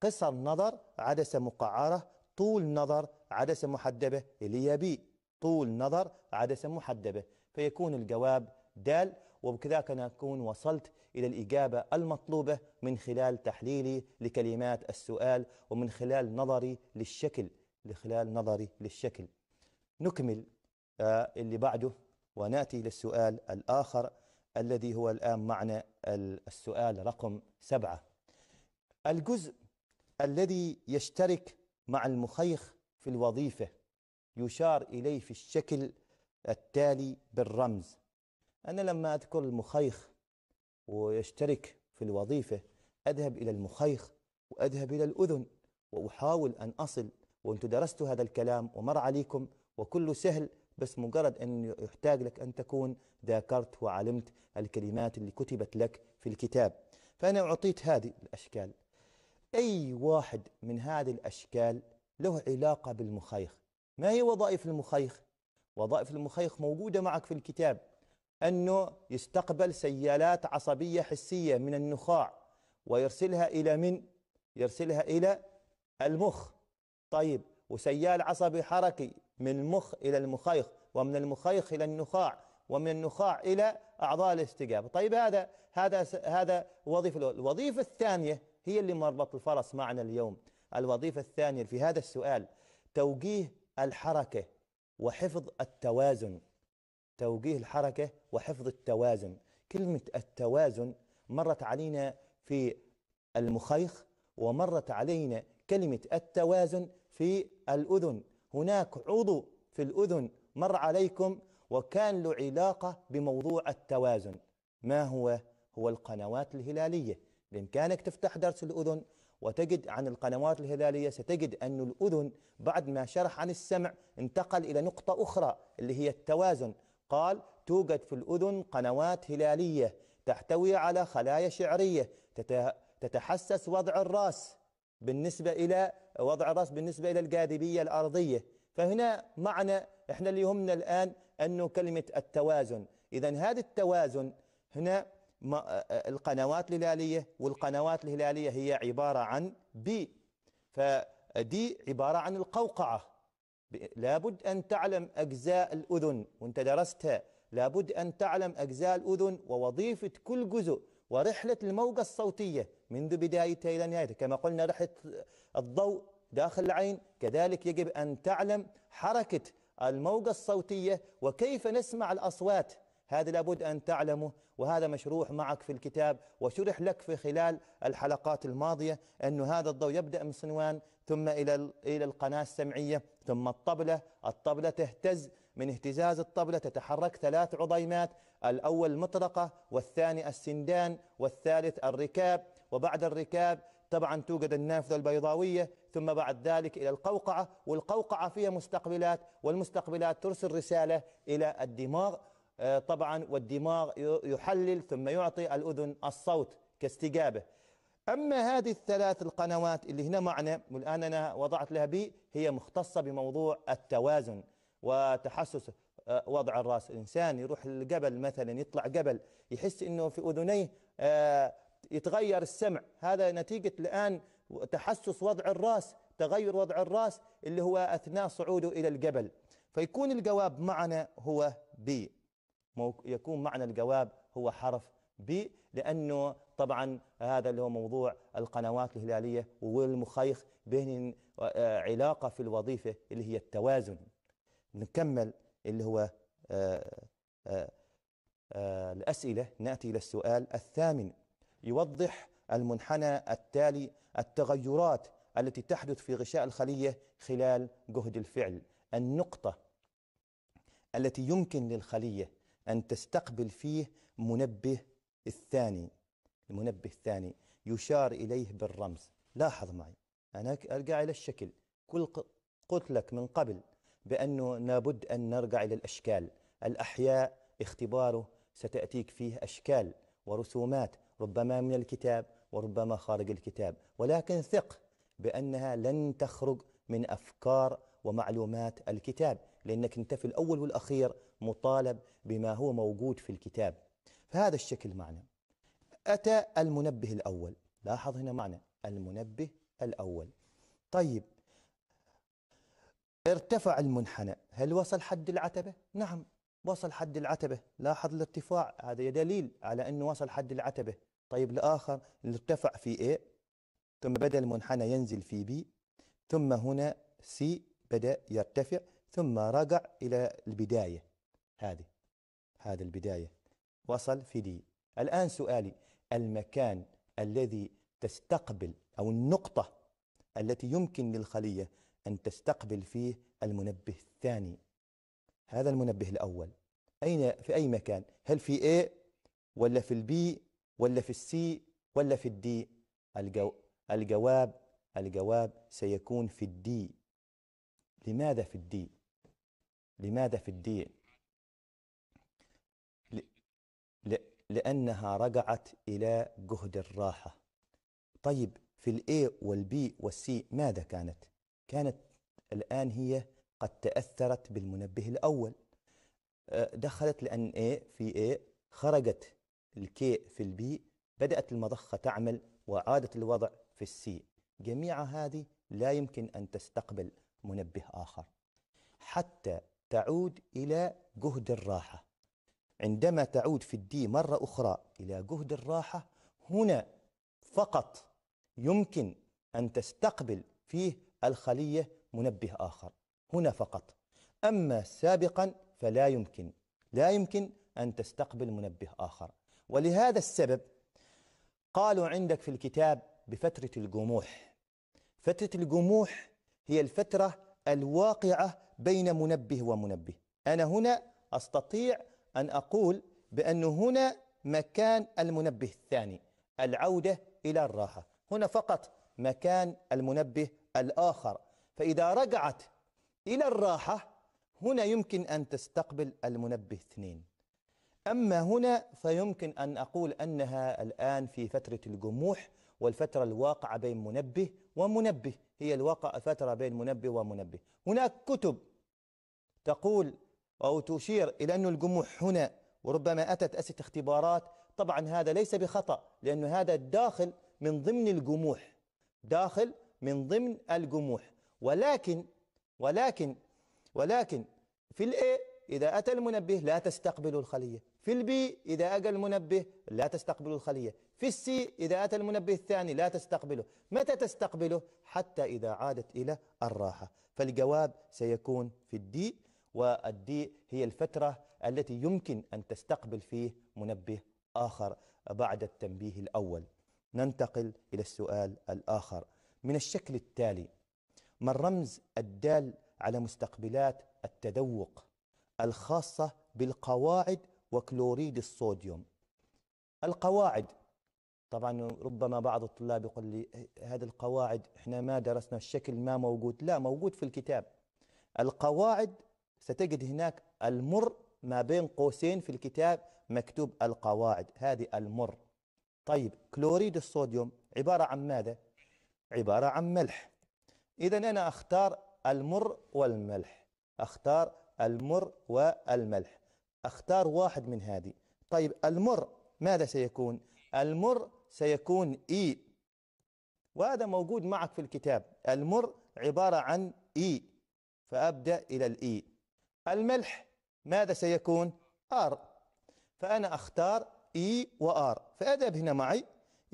قصر نظر عدسة مقعرة طول نظر عدسة محدبة اللي هي بي طول نظر عدسة محدبة فيكون الجواب دال وبكذاك أكون وصلت إلى الإجابة المطلوبة من خلال تحليلي لكلمات السؤال ومن خلال نظري للشكل لخلال نظري للشكل نكمل آه، اللي بعده وناتي للسؤال الآخر الذي هو الآن معنا السؤال رقم سبعة الجزء الذي يشترك مع المخيخ في الوظيفة يشار إليه في الشكل التالي بالرمز أنا لما أذكر المخيخ ويشترك في الوظيفة أذهب إلى المخيخ وأذهب إلى الأذن وأحاول أن أصل وأنتم درستوا هذا الكلام ومر عليكم وكله سهل بس مجرد أن يحتاج لك أن تكون ذاكرت وعلمت الكلمات اللي كتبت لك في الكتاب فأنا أعطيت هذه الأشكال أي واحد من هذه الأشكال له علاقة بالمخيخ ما هي وظائف المخيخ؟ وظائف المخيخ موجودة معك في الكتاب أنه يستقبل سيالات عصبية حسية من النخاع ويرسلها إلى من؟ يرسلها إلى المخ طيب وسيال عصبي حركي من المخ إلى المخيخ ومن المخيخ إلى النخاع ومن النخاع إلى أعضاء الاستجابة طيب هذا هذا هذا وظيفة الوظيفة الثانية هي اللي مربط الفرس معنا اليوم الوظيفة الثانية في هذا السؤال توجيه الحركة وحفظ التوازن توجيه الحركة وحفظ التوازن كلمة التوازن مرت علينا في المخيخ ومرت علينا كلمة التوازن في الأذن هناك عضو في الأذن مر عليكم وكان له علاقة بموضوع التوازن ما هو؟ هو القنوات الهلالية بإمكانك تفتح درس الأذن وتجد عن القنوات الهلالية ستجد أن الأذن بعد ما شرح عن السمع انتقل إلى نقطة أخرى اللي هي التوازن قال توجد في الأذن قنوات هلالية تحتوي على خلايا شعرية تتحسس وضع الرأس بالنسبة إلى وضع الرأس بالنسبة إلى الجاذبية الأرضية فهنا معنى إحنا اللي يهمنا الآن أنه كلمة التوازن إذا هذا التوازن هنا آه، القنوات الهلالية والقنوات الهلالية هي عبارة عن بي فدي آه، عبارة عن القوقعة لابد أن تعلم أجزاء الأذن وانت درستها لابد أن تعلم أجزاء الأذن ووظيفة كل جزء ورحلة الموجة الصوتية منذ بدايتها إلى نهايتها كما قلنا رحلة الضوء داخل العين كذلك يجب أن تعلم حركة الموجة الصوتية وكيف نسمع الأصوات هذا لابد أن تعلمه وهذا مشروح معك في الكتاب وشرح لك في خلال الحلقات الماضية أن هذا الضوء يبدأ من صنوان ثم إلى إلى القناة السمعية ثم الطبلة الطبلة تهتز من اهتزاز الطبلة تتحرك ثلاث عضيمات الأول مطرقة والثاني السندان والثالث الركاب وبعد الركاب طبعا توجد النافذة البيضاوية ثم بعد ذلك إلى القوقعة والقوقعة فيها مستقبلات والمستقبلات ترسل رسالة إلى الدماغ آه، طبعا والدماغ يحلل ثم يعطي الأذن الصوت كاستجابه أما هذه الثلاث القنوات اللي هنا معنا والآن أنا وضعت لها بي هي مختصة بموضوع التوازن وتحسس آه، وضع الرأس الإنسان يروح للقبل مثلا يطلع جبل يحس أنه في أذنيه آه، يتغير السمع هذا نتيجة الآن تحسس وضع الرأس تغير وضع الرأس اللي هو أثناء صعوده إلى الجبل فيكون الجواب معنا هو بي يكون معنى الجواب هو حرف لأنه طبعا هذا اللي هو موضوع القنوات الهلالية والمخيخ بين علاقة في الوظيفة اللي هي التوازن نكمل اللي هو آه، آه، آه، الأسئلة نأتي إلى السؤال الثامن يوضح المنحنى التالي التغيرات التي تحدث في غشاء الخلية خلال جهد الفعل النقطة التي يمكن للخلية أن تستقبل فيه منبه الثاني المنبه الثاني يشار إليه بالرمز لاحظ معي أنا أرجع إلى الشكل كل قلت لك من قبل بأنه لابد أن نرجع إلى الأشكال الأحياء اختباره ستأتيك فيه أشكال ورسومات ربما من الكتاب وربما خارج الكتاب ولكن ثق بأنها لن تخرج من أفكار ومعلومات الكتاب لأنك أنت في الأول والأخير مطالب بما هو موجود في الكتاب فهذا الشكل معنى أتى المنبه الأول لاحظ هنا معنى المنبه الأول طيب ارتفع المنحنى هل وصل حد العتبة؟ نعم وصل حد العتبة لاحظ الارتفاع هذا دليل على أنه وصل حد العتبة طيب الآخر ارتفع في A ثم بدأ المنحنى ينزل في B ثم هنا C بدأ يرتفع ثم رجع إلى البداية هذه هذه البداية وصل في دي الآن سؤالي المكان الذي تستقبل أو النقطة التي يمكن للخلية أن تستقبل فيه المنبه الثاني هذا المنبه الأول أين في أي مكان هل في A ولا في البي ولا في السي ولا في الدي الجو... الجواب الجواب سيكون في الدي لماذا في الدي لماذا في الدي لأنها رجعت إلى جهد الراحة طيب في الأي والبي والسي ماذا كانت؟ كانت الآن هي قد تأثرت بالمنبه الأول دخلت لأن A في A خرجت الكي في البي بدأت المضخة تعمل وعادت الوضع في السي جميع هذه لا يمكن أن تستقبل منبه آخر حتى تعود إلى جهد الراحة عندما تعود في الدي مرة أخرى إلى جهد الراحة هنا فقط يمكن أن تستقبل فيه الخلية منبه آخر هنا فقط أما سابقا فلا يمكن لا يمكن أن تستقبل منبه آخر ولهذا السبب قالوا عندك في الكتاب بفترة الجموح فترة الجموح هي الفترة الواقعة بين منبه ومنبه أنا هنا أستطيع أن أقول بأن هنا مكان المنبه الثاني العودة إلى الراحة هنا فقط مكان المنبه الآخر فإذا رجعت إلى الراحة هنا يمكن أن تستقبل المنبه اثنين أما هنا فيمكن أن أقول أنها الآن في فترة الجموح والفترة الواقعة بين منبه ومنبه هي الواقعة فترة بين منبه ومنبه هناك كتب تقول أو تشير إلى أن الجموح هنا وربما أتت أسئلة اختبارات طبعا هذا ليس بخطأ لأن هذا داخل من ضمن الجموح داخل من ضمن الجموح ولكن ولكن ولكن في الاي إذا أتى المنبه لا تستقبل الخلية في البي إذا أجى المنبه لا تستقبل الخلية في السي إذا أتى المنبه الثاني لا تستقبله متى تستقبله حتى إذا عادت إلى الراحة فالجواب سيكون في الدي والدي هي الفترة التي يمكن أن تستقبل فيه منبه آخر بعد التنبيه الأول ننتقل إلى السؤال الآخر من الشكل التالي ما الرمز الدال على مستقبلات التذوق الخاصة بالقواعد وكلوريد الصوديوم القواعد طبعا ربما بعض الطلاب يقول لي إيه، هذه القواعد احنا ما درسنا الشكل ما موجود لا موجود في الكتاب القواعد ستجد هناك المر ما بين قوسين في الكتاب مكتوب القواعد هذه المر طيب كلوريد الصوديوم عبارة عن ماذا؟ عبارة عن ملح إذا أنا أختار المر والملح أختار المر والملح أختار واحد من هذه طيب المر ماذا سيكون؟ المر سيكون إي وهذا موجود معك في الكتاب المر عبارة عن إي فأبدأ إلى الإي الملح ماذا سيكون R فأنا أختار E و R فأذهب هنا معي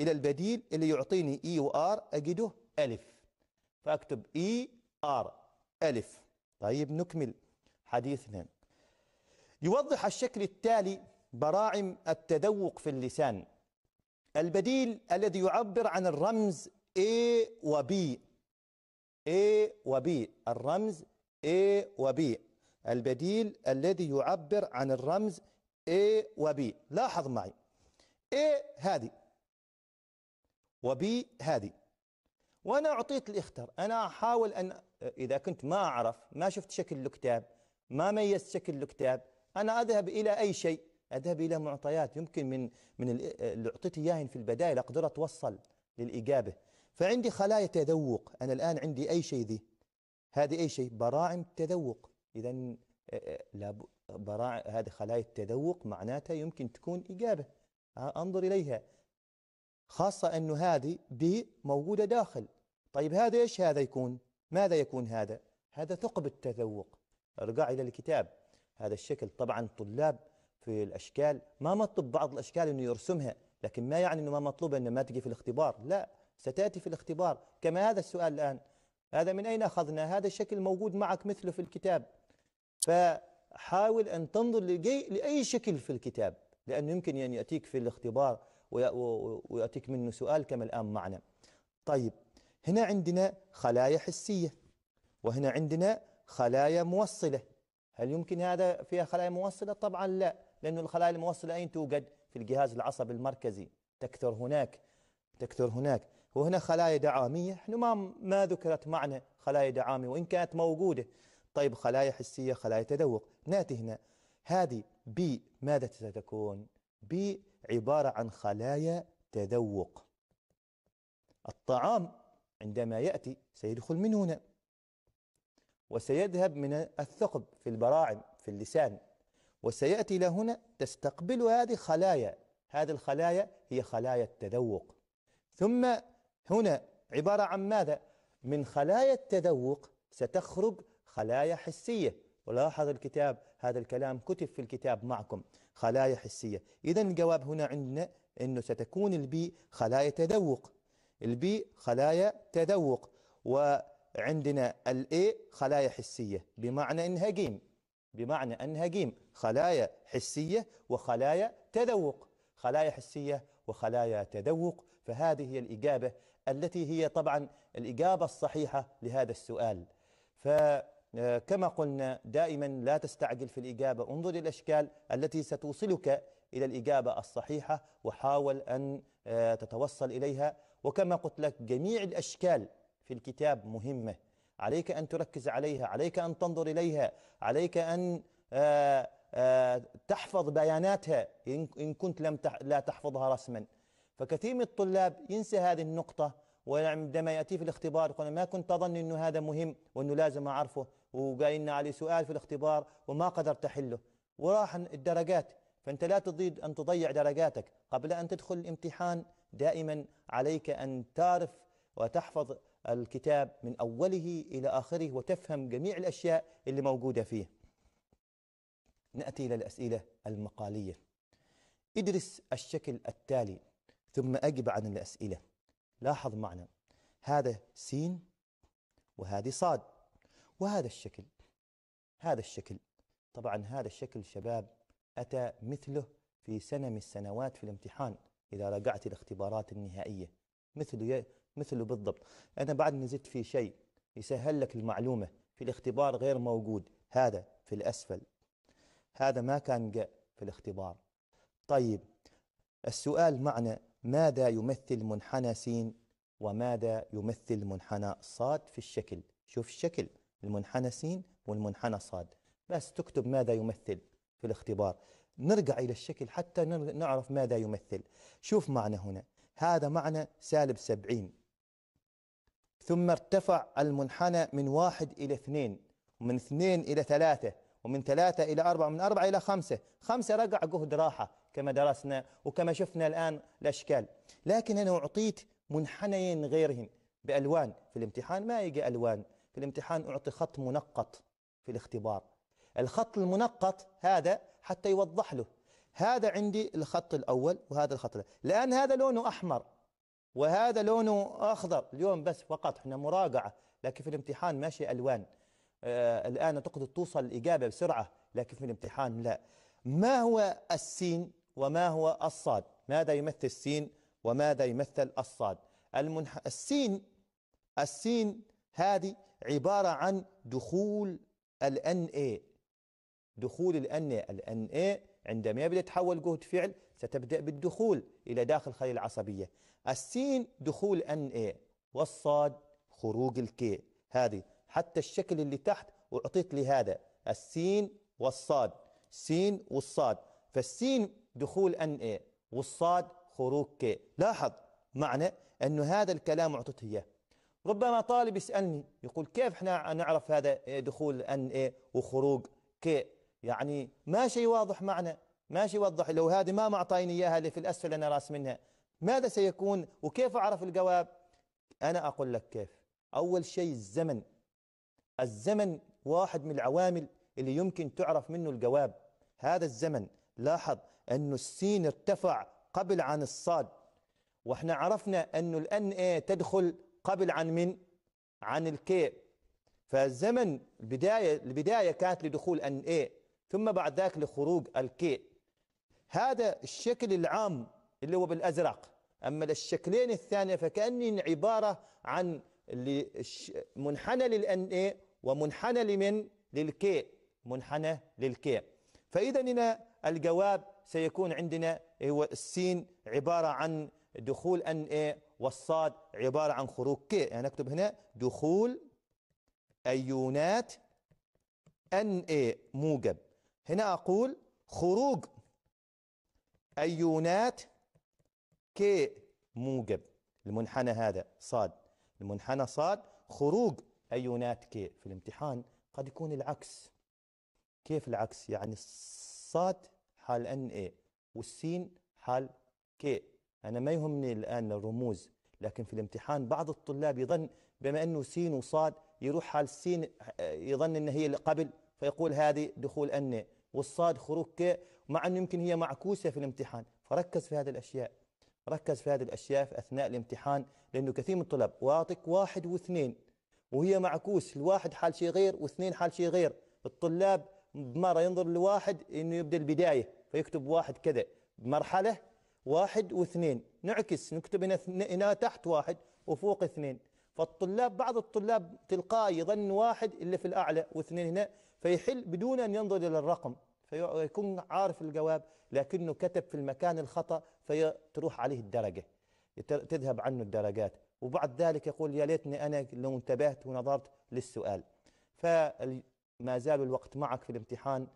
إلى البديل اللي يعطيني E و R أجده ألف فأكتب E R ألف طيب نكمل حديثنا يوضح الشكل التالي براعم التذوق في اللسان البديل الذي يعبر عن الرمز A و B A و B الرمز A و B البديل الذي يعبر عن الرمز A و B لاحظ معي A هذه B هذه وأنا أعطيت الاختر أنا أحاول أن إذا كنت ما أعرف ما شفت شكل الكتاب ما ميزت شكل الكتاب أنا أذهب إلى أي شيء أذهب إلى معطيات يمكن من من اللي أعطيت إياهن في البداية أقدر أتوصل للإجابة فعندي خلايا تذوق أنا الآن عندي أي شيء ذي هذه أي شيء براعم تذوق اذا براع هذه خلايا التذوق معناتها يمكن تكون اجابه انظر اليها خاصه انه هذه بي موجوده داخل طيب هذا ايش هذا يكون ماذا يكون هذا هذا ثقب التذوق ارجع الى الكتاب هذا الشكل طبعا طلاب في الاشكال ما مطلوب بعض الاشكال انه يرسمها لكن ما يعني انه ما مطلوب انه ما تجي في الاختبار لا ستاتي في الاختبار كما هذا السؤال الان هذا من اين اخذنا هذا الشكل موجود معك مثله في الكتاب فحاول أن تنظر لأي شكل في الكتاب لأنه يمكن أن يعني يأتيك في الاختبار ويأتيك منه سؤال كما الآن معنا طيب هنا عندنا خلايا حسية وهنا عندنا خلايا موصلة هل يمكن هذا فيها خلايا موصلة؟ طبعا لا لأن الخلايا الموصلة أين توجد؟ في الجهاز العصبي المركزي تكثر هناك تكثر هناك وهنا خلايا دعامية نحن ما ما ذكرت معنا خلايا دعامية وإن كانت موجودة طيب خلايا حسية خلايا تذوق ناتي هنا هذه بي ماذا ستكون بي عبارة عن خلايا تذوق الطعام عندما يأتي سيدخل من هنا وسيذهب من الثقب في البراعم في اللسان وسيأتي إلى هنا تستقبل هذه خلايا هذه الخلايا هي خلايا التذوق ثم هنا عبارة عن ماذا؟ من خلايا التذوق ستخرج خلايا حسية ولاحظ الكتاب هذا الكلام كتب في الكتاب معكم خلايا حسية إذا الجواب هنا عندنا أنه ستكون البي خلايا تذوق البي خلايا تذوق وعندنا الاي خلايا حسية بمعنى أنها جيم بمعنى أنها جيم خلايا حسية وخلايا تذوق خلايا حسية وخلايا تذوق فهذه هي الإجابة التي هي طبعا الإجابة الصحيحة لهذا السؤال ف... آه، كما قلنا دائما لا تستعجل في الإجابة انظر الأشكال التي ستوصلك إلى الإجابة الصحيحة وحاول أن آه، تتوصل إليها وكما قلت لك جميع الأشكال في الكتاب مهمة عليك أن تركز عليها عليك أن تنظر إليها عليك أن آه، تحفظ بياناتها إن كنت لم لا تحفظها رسما فكثير من الطلاب ينسى هذه النقطة وعندما يأتي في الاختبار يقول ما كنت أظن أنه هذا مهم وأنه لازم أعرفه وقايلنا عليه سؤال في الاختبار وما قدرت تحله وراح الدرجات فأنت لا تريد أن تضيع درجاتك قبل أن تدخل الامتحان دائما عليك أن تعرف وتحفظ الكتاب من أوله إلى آخره وتفهم جميع الأشياء اللي موجودة فيه نأتي إلى الأسئلة المقالية ادرس الشكل التالي ثم أجب عن الأسئلة لاحظ معنا هذا سين وهذه صاد وهذا الشكل هذا الشكل طبعا هذا الشكل شباب أتى مثله في سنة من السنوات في الامتحان إذا رجعت الاختبارات النهائية مثله مثله بالضبط أنا بعد ما زدت في شيء يسهل لك المعلومة في الاختبار غير موجود هذا في الأسفل هذا ما كان جاء في الاختبار طيب السؤال معنا ماذا يمثل منحنى س وماذا يمثل منحنى صاد في الشكل شوف الشكل المنحنى س والمنحنى ص بس تكتب ماذا يمثل في الاختبار نرجع إلى الشكل حتى نعرف ماذا يمثل شوف معنى هنا هذا معنى سالب سبعين ثم ارتفع المنحنى من واحد إلى اثنين ومن اثنين إلى ثلاثة ومن ثلاثة إلى أربعة ومن أربعة إلى خمسة خمسة رجع جهد راحة كما درسنا وكما شفنا الآن الأشكال لكن أنا أعطيت منحنيين غيرهم بألوان في الامتحان ما يجي ألوان في الامتحان أعطي خط منقط في الاختبار الخط المنقط هذا حتى يوضح له هذا عندي الخط الأول وهذا الخط الأول لأن هذا لونه أحمر وهذا لونه أخضر اليوم بس فقط احنا مراجعة لكن في الامتحان ماشي ألوان آه الآن تقدر توصل الإجابة بسرعة لكن في الامتحان لا ما هو السين وما هو الصاد ماذا يمثل السين وماذا يمثل الصاد المنح... السين السين هذه عبارة عن دخول ال NA دخول ال NA ال NA عندما يبدأ يتحول جهد فعل ستبدأ بالدخول إلى داخل الخلية العصبية السين دخول NA والصاد خروج الكي هذه حتى الشكل اللي تحت أعطيت لهذا السين والصاد سين والصاد فالسين دخول NA والصاد خروج كي لاحظ معنى أنه هذا الكلام أعطيته إياه ربما طالب يسألني يقول كيف احنا نعرف هذا دخول ان اي وخروج كي يعني ما شيء واضح معنا ما شيء يوضح لو هذه ما معطيني اياها اللي في الاسفل انا راس منها ماذا سيكون وكيف اعرف الجواب انا اقول لك كيف اول شيء الزمن الزمن واحد من العوامل اللي يمكن تعرف منه الجواب هذا الزمن لاحظ أن السين ارتفع قبل عن الصاد واحنا عرفنا أن الان ايه تدخل قبل عن من عن الكي فالزمن البداية البداية كانت لدخول ان اي ثم بعد ذاك لخروج الكي هذا الشكل العام اللي هو بالازرق اما الشكلين الثانيه فكأن عباره عن منحنى للان اي ومنحنى لمن للكي منحنى للكي فاذا هنا الجواب سيكون عندنا هو السين عباره عن دخول ان اي والصاد عبارة عن خروج ك يعني نكتب هنا دخول أيونات أن إيه موجب هنا أقول خروج أيونات ك موجب المنحنى هذا صاد المنحنى صاد خروج أيونات ك في الامتحان قد يكون العكس كيف العكس يعني الصاد حال أن إيه والسين حال كي أنا ما يهمني الآن الرموز لكن في الامتحان بعض الطلاب يظن بما أنه سين وصاد يروح على السين آه، يظن أن هي قبل فيقول هذه دخول أن والصاد خروج ك مع أنه يمكن هي معكوسة في الامتحان فركز في هذه الأشياء ركز في هذه الأشياء في أثناء الامتحان لأنه كثير من الطلاب واعطيك واحد واثنين وهي معكوس الواحد حال شيء غير واثنين حال شيء غير الطلاب مرة ينظر لواحد أنه يبدأ البداية فيكتب واحد كذا مرحلة واحد واثنين نعكس نكتب هنا تحت واحد وفوق اثنين فالطلاب بعض الطلاب تلقائي يظن واحد اللي في الأعلى واثنين هنا فيحل بدون أن ينظر إلى الرقم فيكون عارف الجواب لكنه كتب في المكان الخطأ فيروح عليه الدرجة تذهب عنه الدرجات وبعد ذلك يقول يا ليتني أنا لو انتبهت ونظرت للسؤال فما زال الوقت معك في الامتحان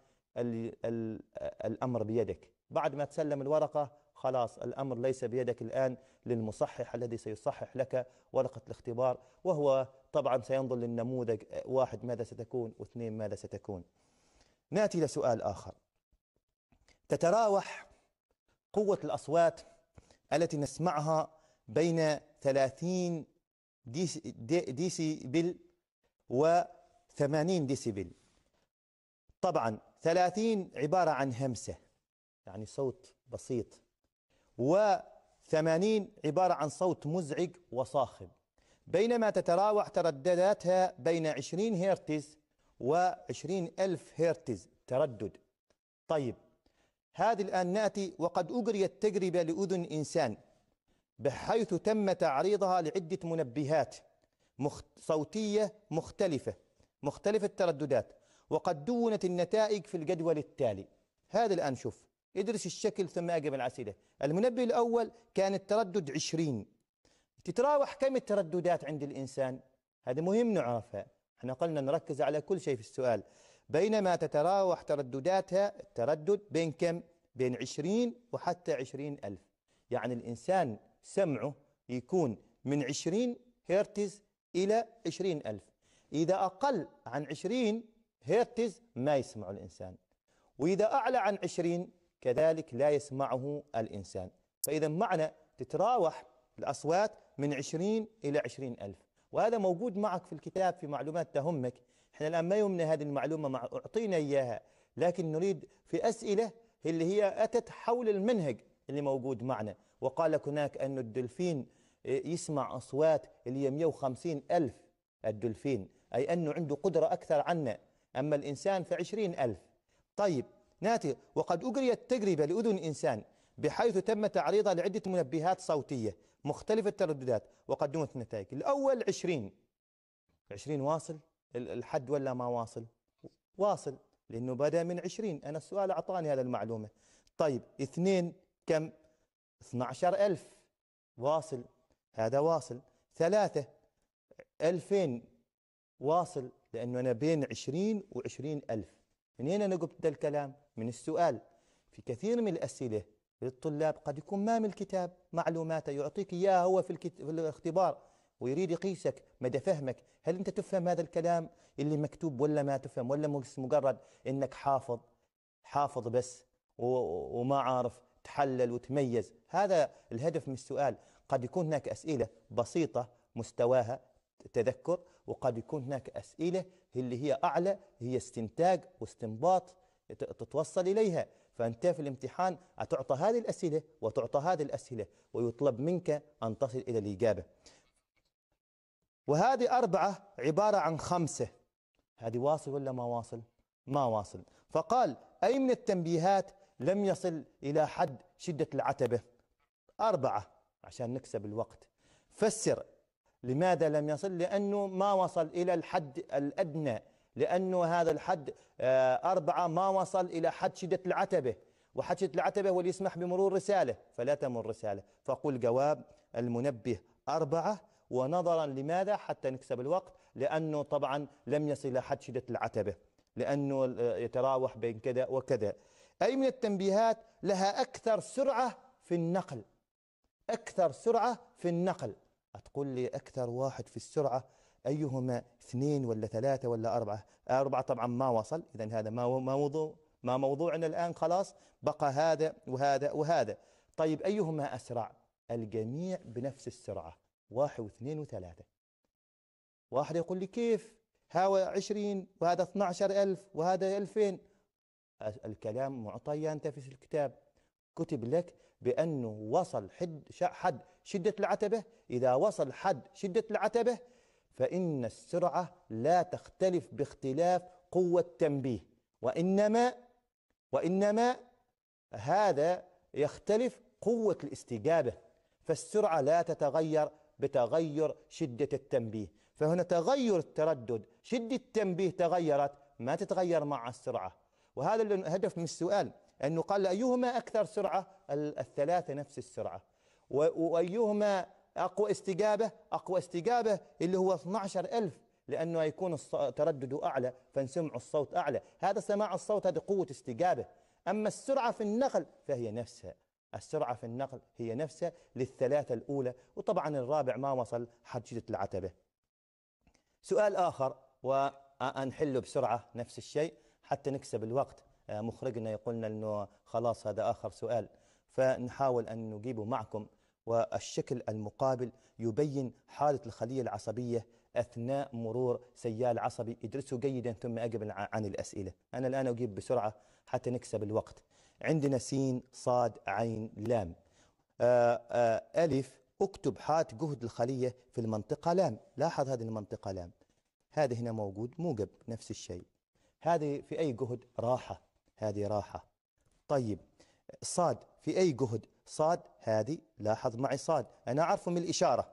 الأمر بيدك بعد ما تسلم الورقة خلاص الأمر ليس بيدك الآن للمصحح الذي سيصحح لك ورقة الاختبار وهو طبعا سينظر للنموذج آه، واحد ماذا ستكون واثنين ماذا ستكون ناتي لسؤال آخر تتراوح قوة الأصوات التي نسمعها بين 30 ديسيبل و 80 ديسيبل طبعا 30 عبارة عن همسة يعني صوت بسيط و 80 عبارة عن صوت مزعج وصاخب بينما تتراوح تردداتها بين 20 هرتز و20 ألف هرتز تردد طيب هذه الآن نأتي وقد أجريت تجربة لأذن إنسان بحيث تم تعريضها لعدة منبهات صوتية مختلفة مختلفة الترددات وقد دونت النتائج في الجدول التالي هذا الآن شوف ادرس الشكل ثم أجب العسيلة المنبه الأول كان التردد عشرين تتراوح كم الترددات عند الإنسان هذا مهم نعرفها احنا قلنا نركز على كل شيء في السؤال بينما تتراوح تردداتها التردد بين كم بين عشرين وحتى عشرين ألف يعني الإنسان سمعه يكون من عشرين هرتز إلى عشرين ألف إذا أقل عن عشرين هرتز ما يسمع الإنسان وإذا أعلى عن عشرين كذلك لا يسمعه الإنسان فإذا معنى تتراوح الأصوات من 20 إلى 20 ألف وهذا موجود معك في الكتاب في معلومات تهمك احنا الآن ما يمنى هذه المعلومة مع أعطينا إياها لكن نريد في أسئلة اللي هي أتت حول المنهج اللي موجود معنا وقال لك هناك أن الدلفين آه، يسمع أصوات اللي هي 150 ألف الدلفين أي أنه عنده قدرة أكثر عنا أما الإنسان فعشرين ألف طيب ناتي وقد أجريت تجربة لأذن إنسان بحيث تم تعريضها لعدة منبهات صوتية مختلفه الترددات وقدمت نتائج الأول 20 20 واصل الحد ولا ما واصل واصل لأنه بدأ من 20 أنا السؤال أعطاني هذا المعلومة طيب اثنين كم 12000 واصل هذا واصل ثلاثة 2000 واصل لأنه أنا بين 20 و 20000 منين أنا قلت ذا الكلام من السؤال في كثير من الأسئلة للطلاب قد يكون ما من الكتاب معلوماته يعطيك إياها هو في, الكت... في الاختبار ويريد يقيسك مدى فهمك هل أنت تفهم هذا الكلام اللي مكتوب ولا ما تفهم ولا مجرد أنك حافظ حافظ بس و... وما عارف تحلل وتميز هذا الهدف من السؤال قد يكون هناك أسئلة بسيطة مستواها تذكر وقد يكون هناك أسئلة اللي هي أعلى هي استنتاج واستنباط تتوصل إليها فأنت في الامتحان أتعطى هذه الأسئلة وتعطى هذه الأسئلة ويطلب منك أن تصل إلى الإجابة وهذه أربعة عبارة عن خمسة هذه واصل ولا ما واصل؟ ما واصل فقال أي من التنبيهات لم يصل إلى حد شدة العتبة أربعة عشان نكسب الوقت فسر لماذا لم يصل لأنه ما وصل إلى الحد الأدنى لأنه هذا الحد آه، أربعة ما وصل إلى حد شدة العتبة وحد شدة العتبة هو اللي يسمح بمرور رسالة فلا تمر رسالة فقل جواب المنبه أربعة ونظرا لماذا حتى نكسب الوقت لأنه طبعا لم يصل إلى حد شدة العتبة لأنه آه، يتراوح بين كذا وكذا أي من التنبيهات لها أكثر سرعة في النقل أكثر سرعة في النقل هتقول لي أكثر واحد في السرعة أيهما اثنين ولا ثلاثة ولا أربعة أربعة طبعا ما وصل إذا هذا ما ما موضوع ما موضوعنا الآن خلاص بقى هذا وهذا وهذا طيب أيهما أسرع الجميع بنفس السرعة واحد واثنين وثلاثة واحد يقول لي كيف هذا عشرين وهذا عشر ألف وهذا ألفين الكلام معطي أنت في الكتاب كتب لك بأنه وصل حد, حد شدة العتبة إذا وصل حد شدة العتبة فإن السرعة لا تختلف باختلاف قوة تنبيه وإنما وإنما هذا يختلف قوة الاستجابة فالسرعة لا تتغير بتغير شدة التنبيه فهنا تغير التردد شدة التنبيه تغيرت ما تتغير مع السرعة وهذا الهدف من السؤال أنه قال أيهما أكثر سرعة الثلاثة نفس السرعة وأيهما أقوى استجابة أقوى استجابة اللي هو 12000 لأنه يكون تردد أعلى فنسمع الصوت أعلى هذا سماع الصوت هذه قوة استجابة أما السرعة في النقل فهي نفسها السرعة في النقل هي نفسها للثلاثة الأولى وطبعا الرابع ما وصل حجية العتبة سؤال آخر وأنحله بسرعة نفس الشيء حتى نكسب الوقت آه، مخرجنا يقولنا أنه خلاص هذا آخر سؤال فنحاول أن نجيبه معكم والشكل المقابل يبين حالة الخلية العصبية أثناء مرور سيال عصبي ادرسه جيدا ثم أجب عن الأسئلة أنا الآن أجيب بسرعة حتى نكسب الوقت عندنا سين صاد عين لام آآ آه، آآ آه، ألف اكتب حات جهد الخلية في المنطقة لام لاحظ هذه المنطقة لام هذا هنا موجود موجب نفس الشيء هذه في أي جهد راحة هذه راحة طيب صاد في أي جهد صاد هذه لاحظ معي صاد أنا أعرفه من الإشارة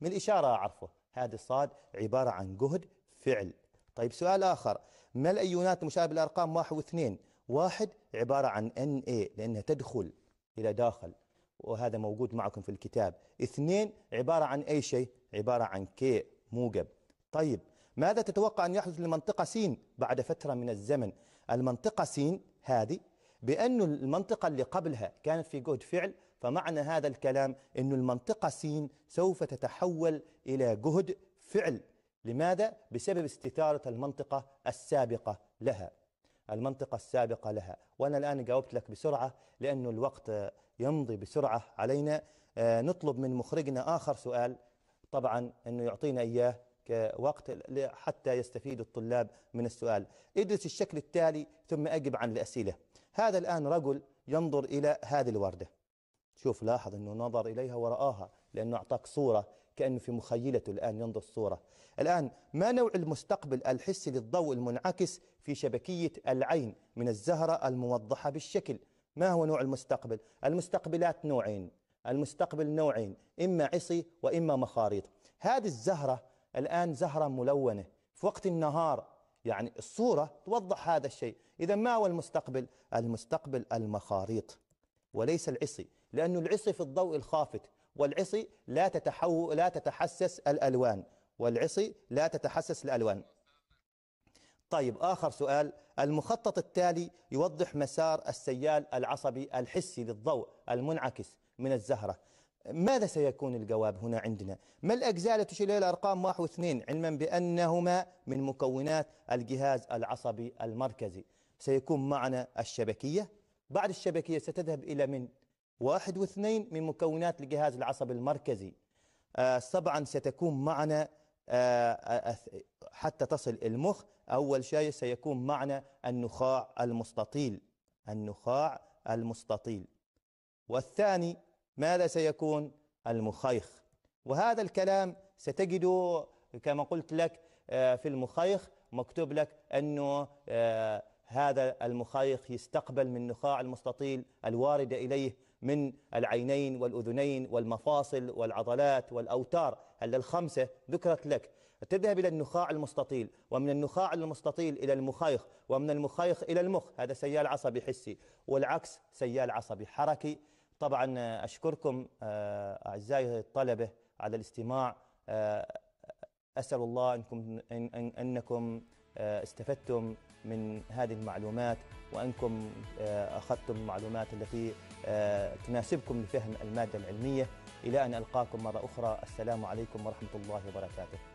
من الإشارة أعرفه هذه الصاد عبارة عن جهد فعل طيب سؤال آخر ما الأيونات المشابهة بالأرقام واحد واثنين واحد عبارة عن NA لأنها تدخل إلى داخل وهذا موجود معكم في الكتاب اثنين عبارة عن أي شيء عبارة عن K موجب طيب ماذا تتوقع أن يحدث لمنطقة سين بعد فترة من الزمن المنطقة سين هذه بأن المنطقة اللي قبلها كانت في جهد فعل فمعنى هذا الكلام أن المنطقة سين سوف تتحول إلى جهد فعل لماذا؟ بسبب استثارة المنطقة السابقة لها المنطقة السابقة لها وأنا الآن جاوبت لك بسرعة لأن الوقت يمضي بسرعة علينا آه، نطلب من مخرجنا آخر سؤال طبعا أنه يعطينا إياه وقت حتى يستفيد الطلاب من السؤال ادرس الشكل التالي ثم أجب عن الأسئلة هذا الآن رجل ينظر إلى هذه الوردة شوف لاحظ أنه نظر إليها ورآها لأنه أعطاك صورة كأنه في مخيلته الآن ينظر الصورة الآن ما نوع المستقبل الحسي للضوء المنعكس في شبكية العين من الزهرة الموضحة بالشكل ما هو نوع المستقبل المستقبلات نوعين المستقبل نوعين إما عصي وإما مخاريط هذه الزهرة الآن زهرة ملونة في وقت النهار يعني الصورة توضح هذا الشيء إذا ما هو المستقبل؟ المستقبل المخاريط وليس العصي لأن العصي في الضوء الخافت والعصي لا, تتحو لا تتحسس الألوان والعصي لا تتحسس الألوان طيب آخر سؤال المخطط التالي يوضح مسار السيال العصبي الحسي للضوء المنعكس من الزهرة ماذا سيكون الجواب هنا عندنا ما الأجزاء التي تشير إليها الأرقام واحد واثنين علما بأنهما من مكونات الجهاز العصبي المركزي سيكون معنا الشبكية بعد الشبكية ستذهب إلى من واحد واثنين من مكونات الجهاز العصبي المركزي آه طبعا ستكون معنا آه،, آه حتى تصل المخ أول شيء سيكون معنا النخاع المستطيل النخاع المستطيل والثاني ماذا سيكون المخيخ وهذا الكلام ستجده كما قلت لك آه، في المخيخ مكتوب لك أنه آه، هذا المخيخ يستقبل من نخاع المستطيل الواردة إليه من العينين والأذنين والمفاصل والعضلات والأوتار هل الخمسة ذكرت لك تذهب إلى النخاع المستطيل ومن النخاع المستطيل إلى المخيخ ومن المخيخ إلى المخ هذا سيال عصبي حسي والعكس سيال عصبي حركي طبعا آه، أشكركم آه، أعزائي الطلبة على الاستماع آه، أسأل الله أنكم, إن أنكم استفدتم من هذه المعلومات وأنكم أخذتم المعلومات التي تناسبكم لفهم المادة العلمية إلى أن ألقاكم مرة أخرى السلام عليكم ورحمة الله وبركاته